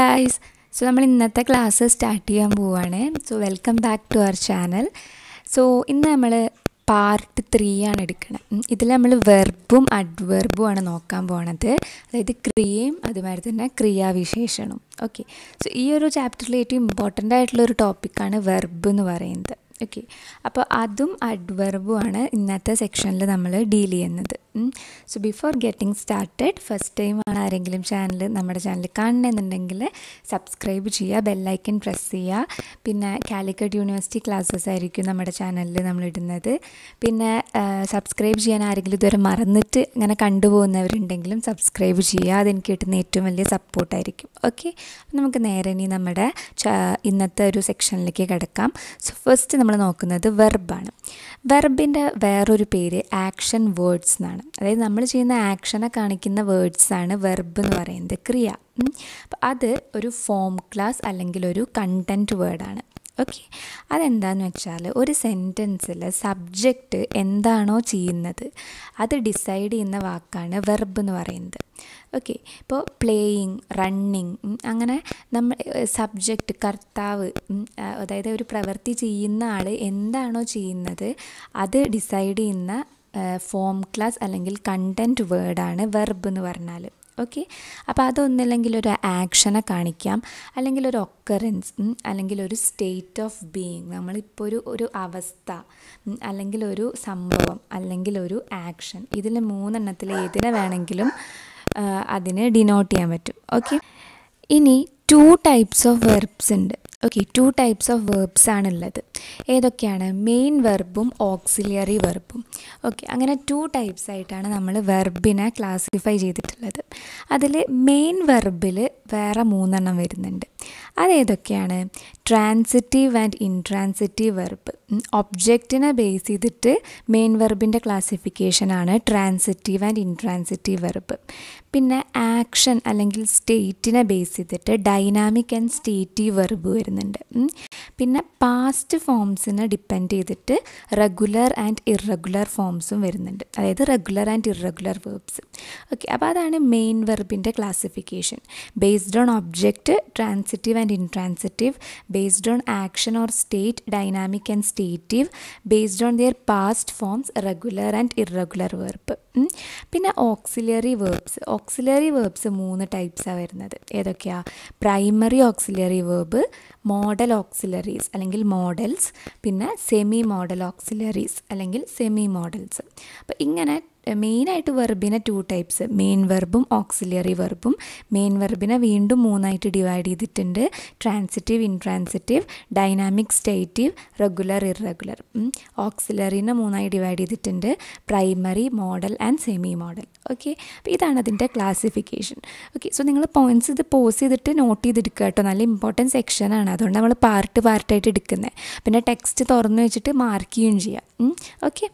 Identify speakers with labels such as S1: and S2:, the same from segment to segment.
S1: guys so നമ്മൾ ഇന്നത്തെ class start ചെയ്യാൻ പോവുകയാണ് so welcome back to our channel so ഇന്ന് നമ്മൾ പാർട്ട് ത്രീ ആണ് എടുക്കുന്നത് ഇതിൽ നമ്മൾ വെർബും അഡ്വെർബും ആണ് നോക്കാൻ പോണത് അതായത് ക്രിയയും അതുമാതിരി തന്നെ ക്രിയാവിശേഷണം ഓക്കെ സോ ഈ ഒരു ചാപ്റ്ററിൽ ഏറ്റവും ഇമ്പോർട്ടൻ്റ് ആയിട്ടുള്ള ഒരു ടോപ്പിക്കാണ് വെർബ് എന്ന് പറയുന്നത് ഓക്കെ അപ്പോൾ അതും അഡ്വർബുമാണ് ഇന്നത്തെ സെക്ഷനിൽ നമ്മൾ ഡീൽ ചെയ്യുന്നത് so before getting started first time ആണ് ആരെങ്കിലും ചാനൽ നമ്മുടെ ചാനൽ കാണണമെന്നുണ്ടെങ്കിൽ സബ്സ്ക്രൈബ് ചെയ്യുക ബെല്ലൈക്കൺ പ്രസ് ചെയ്യുക പിന്നെ കാലിക്കറ്റ് യൂണിവേഴ്സിറ്റി ക്ലാസ്സസ് ആയിരിക്കും നമ്മുടെ ചാനലിൽ നമ്മൾ ഇടുന്നത് പിന്നെ സബ്സ്ക്രൈബ് ചെയ്യാൻ ആരെങ്കിലും ഇതുവരെ മറന്നിട്ട് ഇങ്ങനെ കണ്ടുപോകുന്നവരുണ്ടെങ്കിലും സബ്സ്ക്രൈബ് ചെയ്യുക അതെനിക്ക് കിട്ടുന്ന ഏറ്റവും വലിയ സപ്പോർട്ടായിരിക്കും ഓക്കെ നമുക്ക് നേരെ ഇനി നമ്മുടെ ഇന്നത്തെ ഒരു സെക്ഷനിലേക്ക് കിടക്കാം സോ ഫസ്റ്റ് നമ്മൾ നോക്കുന്നത് വെർബാണ് വെർബിൻ്റെ വേറൊരു പേര് ആക്ഷൻ വേർഡ്സ് എന്നാണ് അതായത് നമ്മൾ ചെയ്യുന്ന ആക്ഷനെ കാണിക്കുന്ന വേർഡ്സാണ് വെർബ് എന്ന് പറയുന്നത് ക്രിയ അത് ഒരു ഫോം ക്ലാസ് അല്ലെങ്കിൽ ഒരു കണ്ടൻറ്റ് വേർഡാണ് ഓക്കെ അതെന്താന്ന് വെച്ചാൽ ഒരു സെൻറ്റൻസിൽ സബ്ജക്റ്റ് എന്താണോ ചെയ്യുന്നത് അത് ഡിസൈഡ് ചെയ്യുന്ന വാക്കാണ് വെർബ് എന്ന് പറയുന്നത് ഓക്കെ ഇപ്പോൾ പ്ലേയിങ് റണ്ണിങ് അങ്ങനെ നമ്മൾ സബ്ജക്റ്റ് കർത്താവ് അതായത് ഒരു പ്രവൃത്തി ചെയ്യുന്ന ആൾ എന്താണോ ചെയ്യുന്നത് അത് ഡിസൈഡ് ചെയ്യുന്ന ഫോം ക്ലാസ് അല്ലെങ്കിൽ കണ്ടൻറ്റ് വേർഡാണ് വെർബ് എന്ന് പറഞ്ഞാൽ ഓക്കെ അപ്പോൾ അതൊന്നില്ലെങ്കിൽ ഒരു ആക്ഷനെ കാണിക്കാം അല്ലെങ്കിൽ ഒരു ഒക്കറൻസ് അല്ലെങ്കിൽ ഒരു സ്റ്റേറ്റ് ഓഫ് ബീയിങ് നമ്മളിപ്പോൾ ഒരു ഒരു അവസ്ഥ അല്ലെങ്കിൽ ഒരു സംഭവം അല്ലെങ്കിൽ ഒരു ആക്ഷൻ ഇതിൽ മൂന്നെണ്ണത്തിൽ ഏതിനെ വേണമെങ്കിലും അതിനെ ഡിനോട്ട് ചെയ്യാൻ പറ്റും ഓക്കെ ഇനി ടു ടൈപ്സ് ഓഫ് വെർബ്സ് ഉണ്ട് okay two types of verbs ആണുള്ളത് ഏതൊക്കെയാണ് മെയിൻ വെർബും ഓക്സിലിയറി വെർബും ഓക്കെ അങ്ങനെ ടു ടൈപ്സ് ആയിട്ടാണ് നമ്മൾ വെർബിനെ ക്ലാസിഫൈ ചെയ്തിട്ടുള്ളത് അതിൽ മെയിൻ വെർബിൽ വേറെ മൂന്നെണ്ണം വരുന്നുണ്ട് അതേതൊക്കെയാണ് ട്രാൻസിറ്റീവ് ആൻഡ് ഇൻട്രാൻസിറ്റീവ് വെർബ് ഒബ്ജക്റ്റിനെ ബേസ് ചെയ്തിട്ട് മെയിൻ വെർബിൻ്റെ ക്ലാസിഫിക്കേഷനാണ് ട്രാൻസിറ്റീവ് ആൻഡ് ഇൻട്രാൻസിറ്റീവ് വെർബ് പിന്നെ ആക്ഷൻ അല്ലെങ്കിൽ സ്റ്റേറ്റിനെ ബേസ് ചെയ്തിട്ട് ഡൈനാമിക് ആൻഡ് സ്റ്റേറ്റീവ് വെർബ് വരും വരുന്നുണ്ട് പിന്നെ പാസ്റ്റ് ഫോംസിനെ ഡിപ്പെൻഡ് ചെയ്തിട്ട് റെഗുലർ ആൻഡ് ഇറഗുലർ ഫോംസും വരുന്നുണ്ട് അതായത് regular and irregular verbs okay അപ്പോൾ അതാണ് മെയിൻ വെർബിൻ്റെ classification based on object transitive and intransitive based on action or state dynamic and stative based on their past forms regular and irregular verb പിന്നെ auxiliary verbs auxiliary verbs മൂന്ന് ടൈപ്സാണ് വരുന്നത് ഏതൊക്കെയാ primary auxiliary verb modal auxiliaries അല്ലെങ്കിൽ modals പിന്നെ semi modal auxiliaries അല്ലെങ്കിൽ semi modals അപ്പോൾ ഇങ്ങനെ മെയിനായിട്ട് വെർബിനെ ടു ടൈപ്സ് മെയിൻ വെർബും ഓക്സിലിയറി വെർബും മെയിൻ വെർബിനെ വീണ്ടും മൂന്നായിട്ട് ഡിവൈഡ് ചെയ്തിട്ടുണ്ട് transitive intransitive dynamic stative regular irregular ഓക്സിലറിനെ മൂന്നായി ഡിവൈഡ് ചെയ്തിട്ടുണ്ട് primary modal and semi modal okay അപ്പോൾ ഇതാണ് അതിൻ്റെ ക്ലാസിഫിക്കേഷൻ ഓക്കെ സോ നിങ്ങൾ പോയിൻറ്റ്സ് ഇത് പോസ് ചെയ്തിട്ട് നോട്ട് ചെയ്തെടുക്കുക കേട്ടോ നല്ല ഇമ്പോർട്ടൻറ്റ് സെക്ഷനാണ് അതുകൊണ്ട് നമ്മൾ പാർട്ട് പാർട്ടായിട്ട് എടുക്കുന്നത് പിന്നെ ടെക്സ്റ്റ് തുറന്നു വെച്ചിട്ട് മാർക്ക് ചെയ്യുകയും ചെയ്യാം ഓക്കെ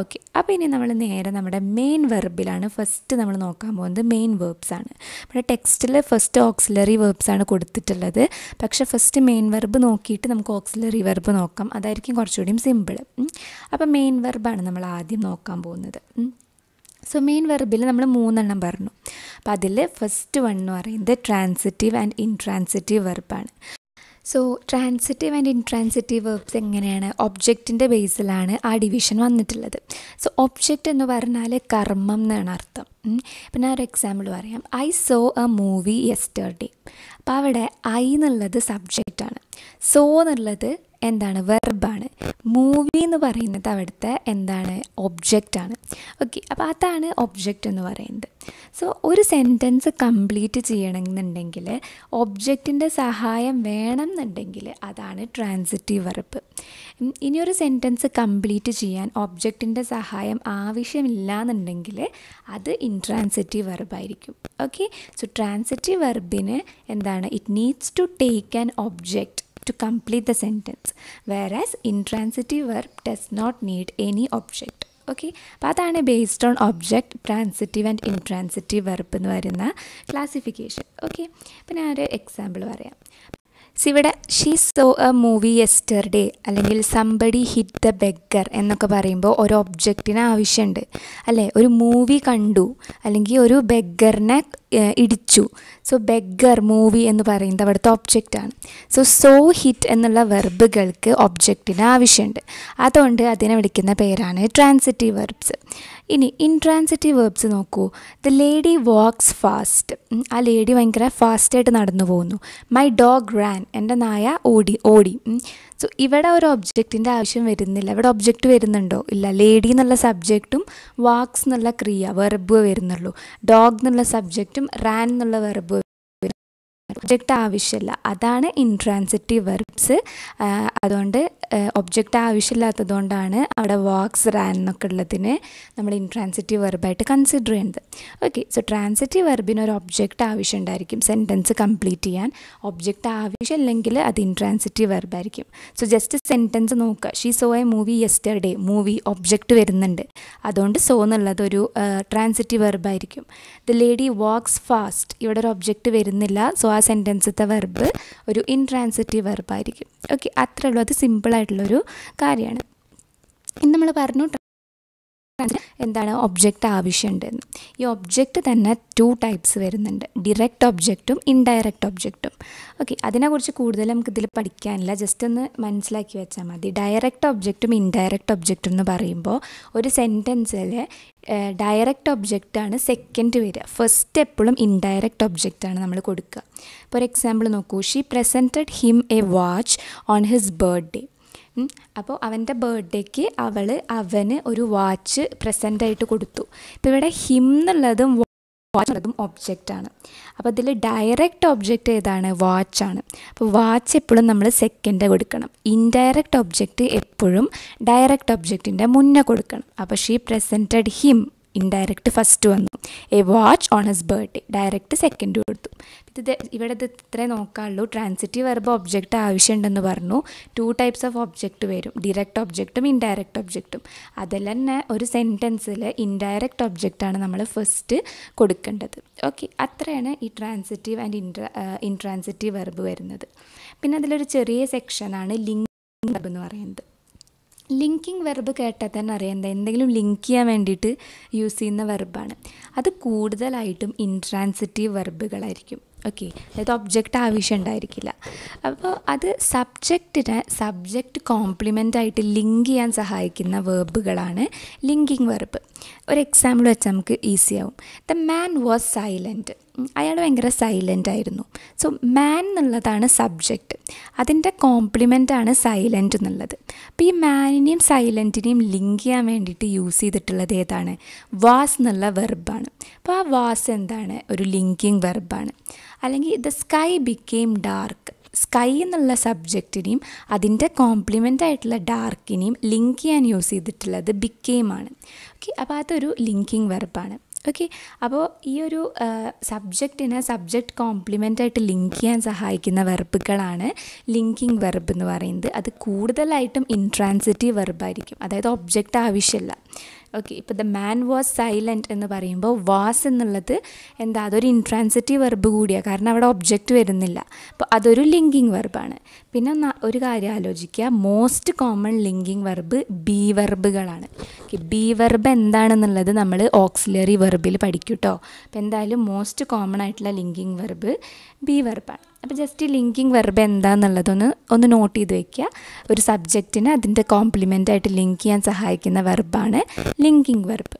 S1: ഓക്കെ അപ്പോൾ ഇനി നമ്മൾ നേരെ നമ്മുടെ മെയിൻ വെർബിലാണ് ഫസ്റ്റ് നമ്മൾ നോക്കാൻ പോകുന്നത് മെയിൻ വേർബ്സ് ആണ് നമ്മുടെ ടെക്സ്റ്റിൽ ഫസ്റ്റ് ഓക്സിലറി വേർബ്സ് ആണ് കൊടുത്തിട്ടുള്ളത് പക്ഷെ ഫസ്റ്റ് മെയിൻ വെർബ് നോക്കിയിട്ട് നമുക്ക് ഓക്സിലറി വെർബ് നോക്കാം അതായിരിക്കും കുറച്ചുകൂടിയും സിമ്പിൾ അപ്പോൾ മെയിൻ വെർബാണ് നമ്മൾ ആദ്യം നോക്കാൻ പോകുന്നത് സോ മെയിൻ വെർബിൽ നമ്മൾ മൂന്നെണ്ണം പറഞ്ഞു അപ്പോൾ അതിൽ ഫസ്റ്റ് വൺ എന്ന് പറയുന്നത് ട്രാൻസിറ്റീവ് ആൻഡ് ഇൻട്രാൻസിറ്റീവ് വെർബാണ് so transitive and intransitive verbs എങ്ങനെയാണ് ഒബ്ജക്റ്റിൻ്റെ ബേസിലാണ് ആ ഡിവിഷൻ വന്നിട്ടുള്ളത് സോ ഒബ്ജക്റ്റ് എന്ന് പറഞ്ഞാൽ കർമ്മം എന്നാണ് അർത്ഥം ഇപ്പം ഞാൻ ഒരു എക്സാമ്പിൾ പറയാം I saw a movie yesterday അപ്പോൾ അവിടെ ഐ എന്നുള്ളത് സബ്ജക്റ്റ് സോ എന്നുള്ളത് എന്താണ് വെർബാണ് മൂവി എന്ന് പറയുന്നത് അവിടുത്തെ എന്താണ് ഒബ്ജക്റ്റാണ് ഓക്കെ അപ്പോൾ അതാണ് ഒബ്ജക്റ്റ് എന്ന് പറയുന്നത് സോ ഒരു സെൻറ്റൻസ് കംപ്ലീറ്റ് ചെയ്യണമെന്നുണ്ടെങ്കിൽ ഒബ്ജക്റ്റിൻ്റെ സഹായം വേണം എന്നുണ്ടെങ്കിൽ അതാണ് ട്രാൻസിറ്റീവ് വെർബ് ഇനിയൊരു സെൻറ്റൻസ് കംപ്ലീറ്റ് ചെയ്യാൻ ഒബ്ജക്റ്റിൻ്റെ സഹായം ആവശ്യമില്ല എന്നുണ്ടെങ്കിൽ അത് ഇൻട്രാൻസിറ്റീവ് വെർബായിരിക്കും ഓക്കെ സോ ട്രാൻസിറ്റീവ് വെർബിന് എന്താണ് it needs to take an object to complete the sentence whereas intransitive verb does not need any object okay അപ്പോൾ അതാണ് based on object transitive and intransitive verb എന്ന് വരുന്ന ക്ലാസിഫിക്കേഷൻ ഓക്കെ അപ്പോൾ ഞാനൊരു example പറയാം ഇവിടെ she saw a movie yesterday അല്ലെങ്കിൽ somebody hit the beggar എന്നൊക്കെ പറയുമ്പോൾ ഒരു ഒബ്ജക്റ്റിന് ആവശ്യമുണ്ട് അല്ലേ ഒരു മൂവി കണ്ടു അല്ലെങ്കിൽ ഒരു ബെഗറിനെ ഇടിച്ചു സോ ബെഗർ മൂവി എന്ന് പറയുന്നത് അവിടുത്തെ ഒബ്ജക്റ്റാണ് സോ സോ ഹിറ്റ് എന്നുള്ള വെർബുകൾക്ക് ഒബ്ജക്റ്റിന് ആവശ്യമുണ്ട് അതുകൊണ്ട് അതിനെ വിളിക്കുന്ന പേരാണ് ട്രാൻസിറ്റീവ് വെർബ്സ് ഇനി ഇൻട്രാൻസിറ്റീവ് വേർബ്സ് നോക്കൂ ദ ലേഡി വാക്സ് ഫാസ്റ്റ് ആ ലേഡി ഭയങ്കര ഫാസ്റ്റായിട്ട് നടന്നു പോകുന്നു മൈ ഡോഗ് റാൻ എൻ്റെ നായ ഓടി ഓടി സോ ഇവിടെ ഒരു ഒബ്ജക്റ്റിൻ്റെ ആവശ്യം വരുന്നില്ല ഇവിടെ ഒബ്ജക്റ്റ് വരുന്നുണ്ടോ ഇല്ല ലേഡി എന്നുള്ള സബ്ജക്റ്റും വാക്സ് എന്നുള്ള ക്രിയ വെർബ് വരുന്നുള്ളൂ ഡോഗ് എന്നുള്ള സബ്ജക്റ്റും റാൻ എന്നുള്ള വെർബ് ഒബ്ജക്റ്റ് ആവശ്യമില്ല അതാണ് ഇൻട്രാൻസിറ്റീവ് വെർബ്സ് അതുകൊണ്ട് ഒബ്ജക്റ്റ് ആവശ്യമില്ലാത്തതുകൊണ്ടാണ് അവിടെ വാക്സ് റാൻ എന്നൊക്കെ ഉള്ളതിന് നമ്മൾ ഇൻട്രാൻസിറ്റീവ് വെർബായിട്ട് കൺസിഡർ ചെയ്യുന്നത് ഓക്കെ സോ ട്രാൻസിറ്റീവ് വെർബിന് ഒരു ഒബ്ജക്റ്റ് ആവശ്യം ഉണ്ടായിരിക്കും സെൻറ്റൻസ് കംപ്ലീറ്റ് ചെയ്യാൻ ഒബ്ജക്റ്റ് ആവശ്യമില്ലെങ്കിൽ അത് ഇൻട്രാൻസിറ്റീവ് വെർബായിരിക്കും സോ ജസ്റ്റ് സെൻറ്റൻസ് നോക്കുക she saw a movie yesterday movie object വരുന്നുണ്ട് അതുകൊണ്ട് സോ എന്നുള്ളത് ഒരു ട്രാൻസിറ്റീവ് വെർബായിരിക്കും ദ ലേഡി വാക്സ് ഫാസ്റ്റ് ഇവിടെ ഒരു ഒബ്ജക്റ്റ് വരുന്നില്ല സോ ആ സെൻറ്റൻസത്തെ വെർബ് ഒരു ഇൻട്രാൻസിറ്റീവ് വെർബായിരിക്കും ഓക്കെ അത്രയുള്ളൂ അത് സിമ്പിളായിട്ടുള്ളൊരു കാര്യമാണ് ഇന്ന് നമ്മൾ പറഞ്ഞു എന്താണ് ഒബ്ജക്റ്റ് ആവശ്യമുണ്ടെന്ന് ഈ ഒബ്ജക്റ്റ് തന്നെ ടു ടൈപ്സ് വരുന്നുണ്ട് ഡിറക്റ്റ് ഒബ്ജക്റ്റും ഇൻഡയറക്റ്റ് ഒബ്ജക്റ്റും ഓക്കെ അതിനെക്കുറിച്ച് കൂടുതൽ നമുക്ക് ഇതിൽ പഠിക്കാനില്ല ജസ്റ്റ് ഒന്ന് മനസ്സിലാക്കി വെച്ചാൽ മതി ഡയറക്റ്റ് ഒബ്ജക്റ്റും ഇൻഡയറക്റ്റ് ഒബ്ജക്റ്റും എന്ന് പറയുമ്പോൾ ഒരു സെൻറ്റൻസിൽ ഡയറക്റ്റ് ഒബ്ജക്റ്റാണ് സെക്കൻഡ് വരിക ഫസ്റ്റ് എപ്പോഴും ഇൻഡയറക്റ്റ് ഒബ്ജക്റ്റാണ് നമ്മൾ കൊടുക്കുക ഫോർ എക്സാമ്പിൾ നോക്കൂ she presented him a watch on his day അപ്പോൾ അവൻ്റെ ബർത്ത്ഡേക്ക് അവൾ അവന് ഒരു വാച്ച് പ്രസൻ്റായിട്ട് ആയിട്ട് കൊടുത്തു ഇപ്പോൾ ഇവിടെ ഹിം എന്നുള്ളതും വാച്ച് ഒബ്ജക്റ്റ് ഒബ്ജക്റ്റാണ് അപ്പോൾ ഇതിൽ ഡയറക്റ്റ് ഒബ്ജക്റ്റ് ഏതാണ് വാച്ചാണ് അപ്പോൾ വാച്ച് എപ്പോഴും നമ്മൾ സെക്കൻഡ് കൊടുക്കണം ഇൻഡയറക്റ്റ് ഒബ്ജക്റ്റ് എപ്പോഴും ഡയറക്റ്റ് ഒബ്ജക്റ്റിൻ്റെ മുന്നേ കൊടുക്കണം അപ്പോൾ she presented him indirect first വന്നു a watch on his birthday direct second കൊടുത്തു ഇത് ഇവിടെ ഇത് ഇത്രേ നോക്കാനുള്ളൂ ട്രാൻസിറ്റീവ് വെർബ് ഒബ്ജക്റ്റ് ആവശ്യമുണ്ടെന്ന് പറഞ്ഞു ടു ടൈപ്സ് ഓഫ് ഒബ്ജക്റ്റ് വരും ഡിറക്റ്റ് ഒബ്ജക്റ്റും ഇൻഡയറക്റ്റ് ഒബ്ജക്റ്റും അതെല്ലാം തന്നെ ഒരു സെൻറ്റൻസിൽ ഇൻഡയറക്റ്റ് ഒബ്ജക്റ്റാണ് നമ്മൾ ഫസ്റ്റ് കൊടുക്കേണ്ടത് ഓക്കെ അത്രയാണ് ഈ ട്രാൻസിറ്റീവ് ആൻഡ് ഇൻട്രാൻസിറ്റീവ് വെർബ് വരുന്നത് പിന്നെ അതിലൊരു ചെറിയ സെക്ഷനാണ് ലിങ്ക് വെർബ് എന്ന് പറയുന്നത് ലിങ്കിങ് വെർബ് കേട്ടാൽ തന്നെ അറിയാം എന്തെങ്കിലും ലിങ്ക് ചെയ്യാൻ വേണ്ടിയിട്ട് യൂസ് ചെയ്യുന്ന വെർബാണ് അത് കൂടുതലായിട്ടും ഇൻട്രാൻസിറ്റീവ് വെർബുകളായിരിക്കും ഓക്കെ അതായത് ഒബ്ജക്റ്റ് ആവശ്യം ഉണ്ടായിരിക്കില്ല അപ്പോൾ അത് സബ്ജക്റ്റിനെ സബ്ജക്റ്റ് കോംപ്ലിമെൻ്റ് ആയിട്ട് ലിങ്ക് ചെയ്യാൻ സഹായിക്കുന്ന വേർബുകളാണ് ലിങ്കിങ് വെർബ് ഒരു എക്സാമ്പിൾ വെച്ചാൽ നമുക്ക് ഈസിയാവും ദ മാൻ വാസ് സൈലൻറ്റ് അയാൾ ഭയങ്കര സൈലൻ്റ് ആയിരുന്നു സോ മാൻ എന്നുള്ളതാണ് സബ്ജക്റ്റ് അതിൻ്റെ കോംപ്ലിമെൻ്റാണ് സൈലൻ്റ് എന്നുള്ളത് അപ്പോൾ ഈ മാനിനെയും സൈലൻറ്റിനെയും ലിങ്ക് ചെയ്യാൻ വേണ്ടിയിട്ട് യൂസ് ചെയ്തിട്ടുള്ളത് ഏതാണ് വാസ് എന്നുള്ള വെർബാണ് അപ്പോൾ ആ വാസ് എന്താണ് ഒരു ലിങ്കിങ് വെർബാണ് അല്ലെങ്കിൽ the sky became dark sky എന്നുള്ള സബ്ജക്റ്റിനെയും അതിൻ്റെ കോംപ്ലിമെൻ്റ് ആയിട്ടുള്ള ഡാർക്കിനെയും ലിങ്ക് ചെയ്യാൻ യൂസ് ചെയ്തിട്ടുള്ളത് ബിക്കെയിമാണ് ഓക്കെ അപ്പോൾ അതൊരു ലിങ്കിങ് വെർബാണ് ഓക്കെ അപ്പോൾ ഈ ഒരു സബ്ജക്റ്റിനെ സബ്ജക്റ്റ് കോംപ്ലിമെൻ്റ് ആയിട്ട് ലിങ്ക് ചെയ്യാൻ സഹായിക്കുന്ന വെർബുകളാണ് ലിങ്കിങ് വെർബ് എന്ന് പറയുന്നത് അത് കൂടുതലായിട്ടും ഇൻട്രാൻസിറ്റീവ് വെർബായിരിക്കും അതായത് ഒബ്ജക്റ്റ് ആവശ്യമില്ല ഓക്കെ ഇപ്പോൾ ദ മാൻ വാസ് സൈലൻറ്റ് എന്ന് പറയുമ്പോൾ വാസ് എന്നുള്ളത് എന്താ അതൊരു ഇൻട്രാൻസിറ്റീവ് വെർബ് കൂടിയാണ് കാരണം അവിടെ ഒബ്ജക്റ്റ് വരുന്നില്ല അപ്പോൾ അതൊരു ലിങ്കിങ് വെർബാണ് പിന്നെ ഒരു കാര്യം ആലോചിക്കുക most common linking verb be വെർബുകളാണ് ബി വെർബ് എന്താണെന്നുള്ളത് നമ്മൾ ഓക്സിലറി വെർബിൽ പഠിക്കും കേട്ടോ അപ്പോൾ എന്തായാലും മോസ്റ്റ് കോമൺ ആയിട്ടുള്ള ലിങ്കിങ് വെർബ് ബി വെർബാണ് അപ്പോൾ ജസ്റ്റ് ലിങ്കിങ് വെർബ് എന്താണെന്നുള്ളതൊന്ന് ഒന്ന് നോട്ട് ചെയ്ത് വെക്കുക ഒരു സബ്ജക്റ്റിനെ അതിൻ്റെ കോംപ്ലിമെൻ്റായിട്ട് ലിങ്ക് ചെയ്യാൻ സഹായിക്കുന്ന വെർബാണ് ലിങ്കിങ് വെർബ്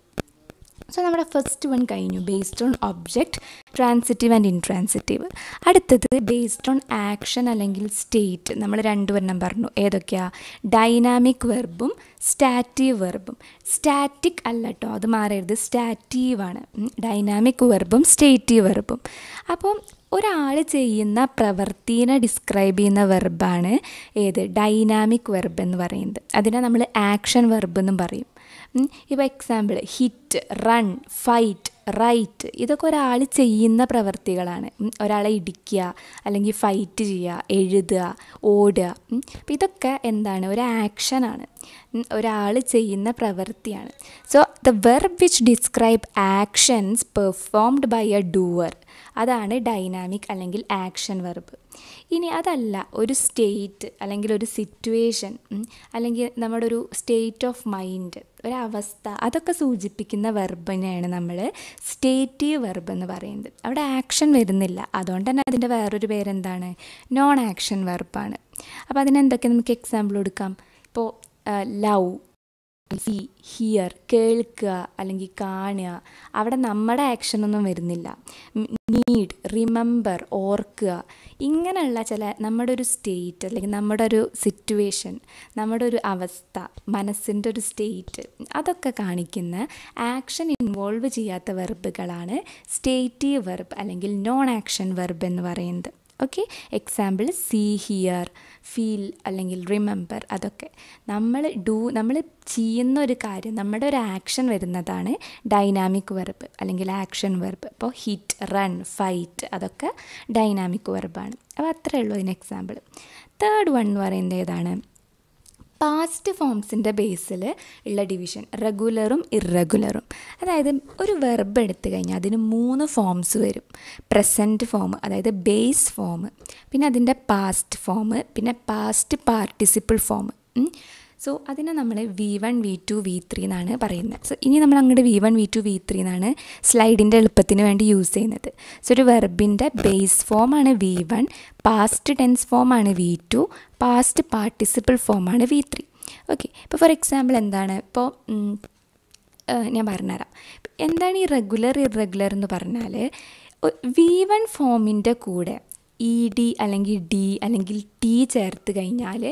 S1: സോ നമ്മുടെ ഫസ്റ്റ് വൺ കഴിഞ്ഞു based on object transitive and intransitive അടുത്തത് ബേസ്ഡ് ഓൺ ആക്ഷൻ അല്ലെങ്കിൽ സ്റ്റേറ്റ് നമ്മൾ രണ്ടുപേരെണ്ണം പറഞ്ഞു ഏതൊക്കെയാണ് ഡൈനാമിക് വെർബും സ്റ്റാറ്റീവ് വെർബും സ്റ്റാറ്റിക് അല്ല കേട്ടോ അത് മാറരുത് സ്റ്റാറ്റീവാണ് ഡൈനാമിക് വെർബും സ്റ്റേറ്റീവ് വെർബും അപ്പോൾ ഒരാൾ ചെയ്യുന്ന പ്രവൃത്തിനെ ഡിസ്ക്രൈബ് ചെയ്യുന്ന വെർബാണ് ഏത് ഡൈനാമിക് വെർബ് എന്ന് പറയുന്നത് അതിനെ നമ്മൾ ആക്ഷൻ വെർബ് എന്നും പറയും ഇപ്പോൾ example hit run fight write ഇതൊക്കെ ഒരാൾ ചെയ്യുന്ന പ്രവർത്തികളാണ് ഒരാളെ ഇടിക്കുക അല്ലെങ്കിൽ ഫൈറ്റ് ചെയ്യുക എഴുതുക ഓടുക അപ്പം ഇതൊക്കെ എന്താണ് ഒരു ആക്ഷനാണ് ഒരാൾ ചെയ്യുന്ന പ്രവൃത്തിയാണ് so the verb which describe actions performed by a doer അതാണ് ഡൈനാമിക് അല്ലെങ്കിൽ ആക്ഷൻ വെർബ് ഇനി അതല്ല ഒരു സ്റ്റേറ്റ് അല്ലെങ്കിൽ ഒരു സിറ്റുവേഷൻ അല്ലെങ്കിൽ നമ്മുടെ ഒരു സ്റ്റേറ്റ് ഓഫ് മൈൻഡ് ഒരവസ്ഥ അതൊക്കെ സൂചിപ്പിക്കുന്ന വെർബിനെയാണ് നമ്മൾ സ്റ്റേറ്റീവ് വെർബ് എന്ന് പറയുന്നത് അവിടെ ആക്ഷൻ വരുന്നില്ല അതുകൊണ്ട് തന്നെ അതിൻ്റെ വേറൊരു പേരെന്താണ് നോൺ ആക്ഷൻ വെർബാണ് അപ്പോൾ അതിനെന്തൊക്കെ നമുക്ക് എക്സാമ്പിൾ കൊടുക്കാം ഇപ്പോൾ ലവ് സി ഹിയർ കേൾക്കുക അല്ലെങ്കിൽ കാണുക അവിടെ നമ്മുടെ ആക്ഷനൊന്നും വരുന്നില്ല നീഡ് റിമെമ്പർ ഓർക്കുക ഇങ്ങനെയുള്ള ചില നമ്മുടെ ഒരു സ്റ്റേറ്റ് അല്ലെങ്കിൽ നമ്മുടെ ഒരു സിറ്റുവേഷൻ നമ്മുടെ ഒരു അവസ്ഥ മനസ്സിൻ്റെ ഒരു സ്റ്റേറ്റ് അതൊക്കെ കാണിക്കുന്ന ആക്ഷൻ ഇൻവോൾവ് ചെയ്യാത്ത വെർബുകളാണ് സ്റ്റേറ്റീവ് വെർബ് അല്ലെങ്കിൽ നോൺ ആക്ഷൻ വെർബ് എന്ന് പറയുന്നത് okay example see hear feel അല്ലെങ്കിൽ റിമെമ്പർ അതൊക്കെ നമ്മൾ ഡൂ നമ്മൾ ചെയ്യുന്ന ഒരു കാര്യം നമ്മുടെ ഒരു ആക്ഷൻ വരുന്നതാണ് ഡൈനാമിക് വെർബ് അല്ലെങ്കിൽ ആക്ഷൻ വെർബ് അപ്പോൾ ഹിറ്റ് റൺ ഫൈറ്റ് അതൊക്കെ ഡൈനാമിക് വെർബാണ് അപ്പോൾ അത്രയേ ഉള്ളൂ അതിന് എക്സാമ്പിൾ തേർഡ് വൺ എന്ന് പറയുന്നത് ഏതാണ് പാസ്റ്റ് ഫോംസിൻ്റെ ബേസിൽ ഉള്ള ഡിവിഷൻ റെഗുലറും ഇറഗുലറും അതായത് ഒരു വെർബ് എടുത്തു കഴിഞ്ഞാൽ അതിന് മൂന്ന് ഫോംസ് വരും പ്രസൻറ്റ് ഫോം അതായത് ബേസ് ഫോം പിന്നെ അതിൻ്റെ പാസ്റ്റ് ഫോം പിന്നെ പാസ്റ്റ് പാർട്ടിസിപ്പിൾ ഫോം സോ അതിനെ നമ്മൾ V one V two V three എന്നാണ് പറയുന്നത് സോ ഇനി നമ്മൾ അങ്ങോട്ട് V one V two V three എന്നാണ് സ്ലൈഡിൻ്റെ എളുപ്പത്തിന് വേണ്ടി യൂസ് ചെയ്യുന്നത് സോ ഒരു വെർബിൻ്റെ ബേസ് ഫോമാണ് വി വൺ പാസ്റ്റ് ടെൻസ് ഫോമാണ് വി ടു പാസ്റ്റ് പാർട്ടിസിപ്പിൾ ഫോമാണ് വി ത്രീ ഓക്കെ ഇപ്പോൾ ഫോർ എക്സാമ്പിൾ എന്താണ് ഇപ്പോൾ ഞാൻ പറഞ്ഞുതരാം എന്താണ് ഈ റെഗുലർ ഇറഗുലർ എന്ന് പറഞ്ഞാൽ വി വൺ ഫോമിൻ്റെ കൂടെ ഇ ഡി അല്ലെങ്കിൽ ഡി അല്ലെങ്കിൽ ടി ചേർത്ത് കഴിഞ്ഞാൽ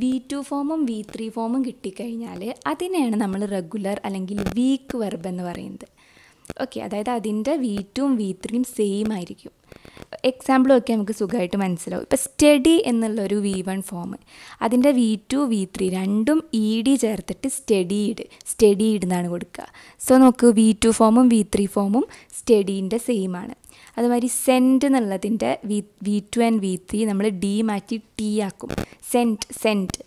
S1: വി ടു ഫോമും വി ത്രീ ഫോമും കിട്ടിക്കഴിഞ്ഞാൽ അതിനെയാണ് നമ്മൾ റെഗുലർ അല്ലെങ്കിൽ വീക്ക് വെർബ് എന്ന് പറയുന്നത് ഓക്കെ അതായത് അതിൻ്റെ വി ടുവും വി ത്രീയും സെയിം ആയിരിക്കും ഒക്കെ നമുക്ക് സുഖമായിട്ട് മനസ്സിലാവും ഇപ്പോൾ സ്റ്റഡി എന്നുള്ളൊരു വി വൺ ഫോം അതിൻ്റെ വി ടു വി ത്രീ രണ്ടും ഇ e ഡി ചേർത്തിട്ട് സ്റ്റഡീഡ് സ്റ്റഡീഡ് എന്നാണ് കൊടുക്കുക സോ നമുക്ക് വി ടു ഫോമും വി ത്രീ ഫോമും സ്റ്റഡീൻ്റെ സെയിം ആണ് അതുമാതിരി സെൻറ്റ് എന്നുള്ളതിൻ്റെ V V two and V three നമ്മൾ ഡി മാറ്റി ടി ആക്കും സെൻറ്റ് സെൻറ്റ്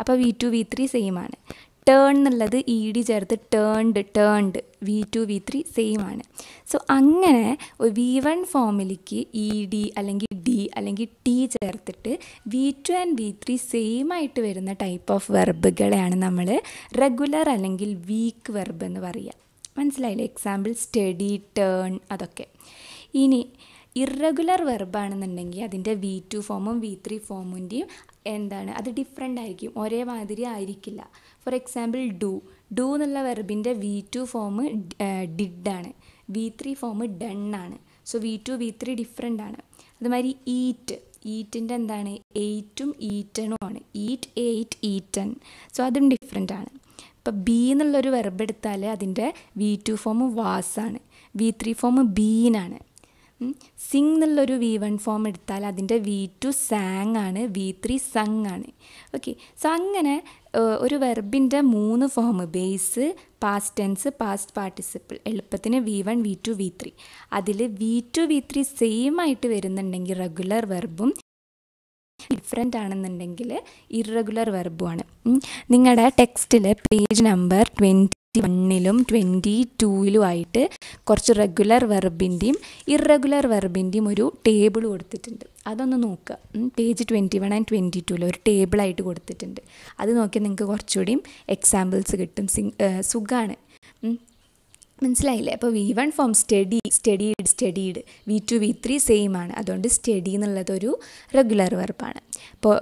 S1: അപ്പോൾ V two V three same ആണ് ടേൺ എന്നുള്ളത് ഇ e ഡി ചേർത്ത് turned turned V two V three same ആണ് സോ അങ്ങനെ വി വൺ ഫോമിലേക്ക് ഇ ഡി അല്ലെങ്കിൽ ഡി അല്ലെങ്കിൽ ടി ചേർത്തിട്ട് V two and V three same ആയിട്ട് വരുന്ന ടൈപ്പ് ഓഫ് വെർബുകളെയാണ് നമ്മൾ റെഗുലർ അല്ലെങ്കിൽ വീക്ക് വെർബ് എന്ന് പറയുക മനസ്സിലായില്ലേ എക്സാമ്പിൾ സ്റ്റഡി ടേൺ അതൊക്കെ ഇനി ഇറഗുലർ വെർബാണെന്നുണ്ടെങ്കിൽ അതിൻ്റെ വി ടു ഫോമും വി ത്രീ ഫോമിൻ്റെയും എന്താണ് അത് ഡിഫറെൻ്റ് ആയിരിക്കും ഒരേ മാതിരി ആയിരിക്കില്ല ഫോർ എക്സാമ്പിൾ ഡു ഡു എന്നുള്ള വെർബിൻ്റെ വി ടു ഫോം ഡിഡാണ് വി ത്രീ ഫോം ഡൺ ആണ് so V two V three different ആണ് അതുമാതിരി ഈറ്റ് ഈറ്റിൻ്റെ എന്താണ് എയ്റ്റും ഈറ്റണും ആണ് ഈറ്റ് എയ്റ്റ് ഈറ്റൺ സോ അതും ഡിഫറെൻ്റ് ആണ് ഇപ്പം ബി എന്നുള്ളൊരു വെർബ് എടുത്താൽ അതിൻ്റെ വി ടു ഫോം വാസാണ് വി ത്രീ ഫോം ബീനാണ് സിങ് എന്നുള്ളൊരു വി വൺ ഫോം എടുത്താൽ അതിൻ്റെ വി ടു സാങ് ആണ് വി ത്രീ സങ് ആണ് ഓക്കെ സോ അങ്ങനെ ഒരു വെർബിൻ്റെ മൂന്ന് form base past tense past participle എളുപ്പത്തിന് V one V two V three അതിൽ V two V three same ആയിട്ട് വരുന്നുണ്ടെങ്കിൽ റെഗുലർ വെർബും ഡിഫറെൻ്റ് ആണെന്നുണ്ടെങ്കിൽ ഇറഗുലർ വെർബുമാണ് നിങ്ങളുടെ ടെക്സ്റ്റിൽ പേജ് നമ്പർ ട്വൻറ്റി ട്വൻറ്റി വണ്ണിലും ട്വൻറ്റി ടൂയിലുമായിട്ട് കുറച്ച് റെഗുലർ വെർബിൻ്റെയും ഇറഗുലർ വെർബിൻ്റെയും ഒരു ടേബിൾ കൊടുത്തിട്ടുണ്ട് അതൊന്ന് നോക്കുക page twenty one and twenty ടൂവിൽ ഒരു ടേബിളായിട്ട് കൊടുത്തിട്ടുണ്ട് അത് നോക്കിയാൽ നിങ്ങൾക്ക് കുറച്ചുകൂടിയും എക്സാമ്പിൾസ് കിട്ടും സിങ് സുഖമാണ് മനസ്സിലായില്ലേ അപ്പോൾ V one form study studied studied V two V three same ആണ് അതുകൊണ്ട് സ്റ്റഡി എന്നുള്ളതൊരു റെഗുലർ വെർബാണ് ഇപ്പോൾ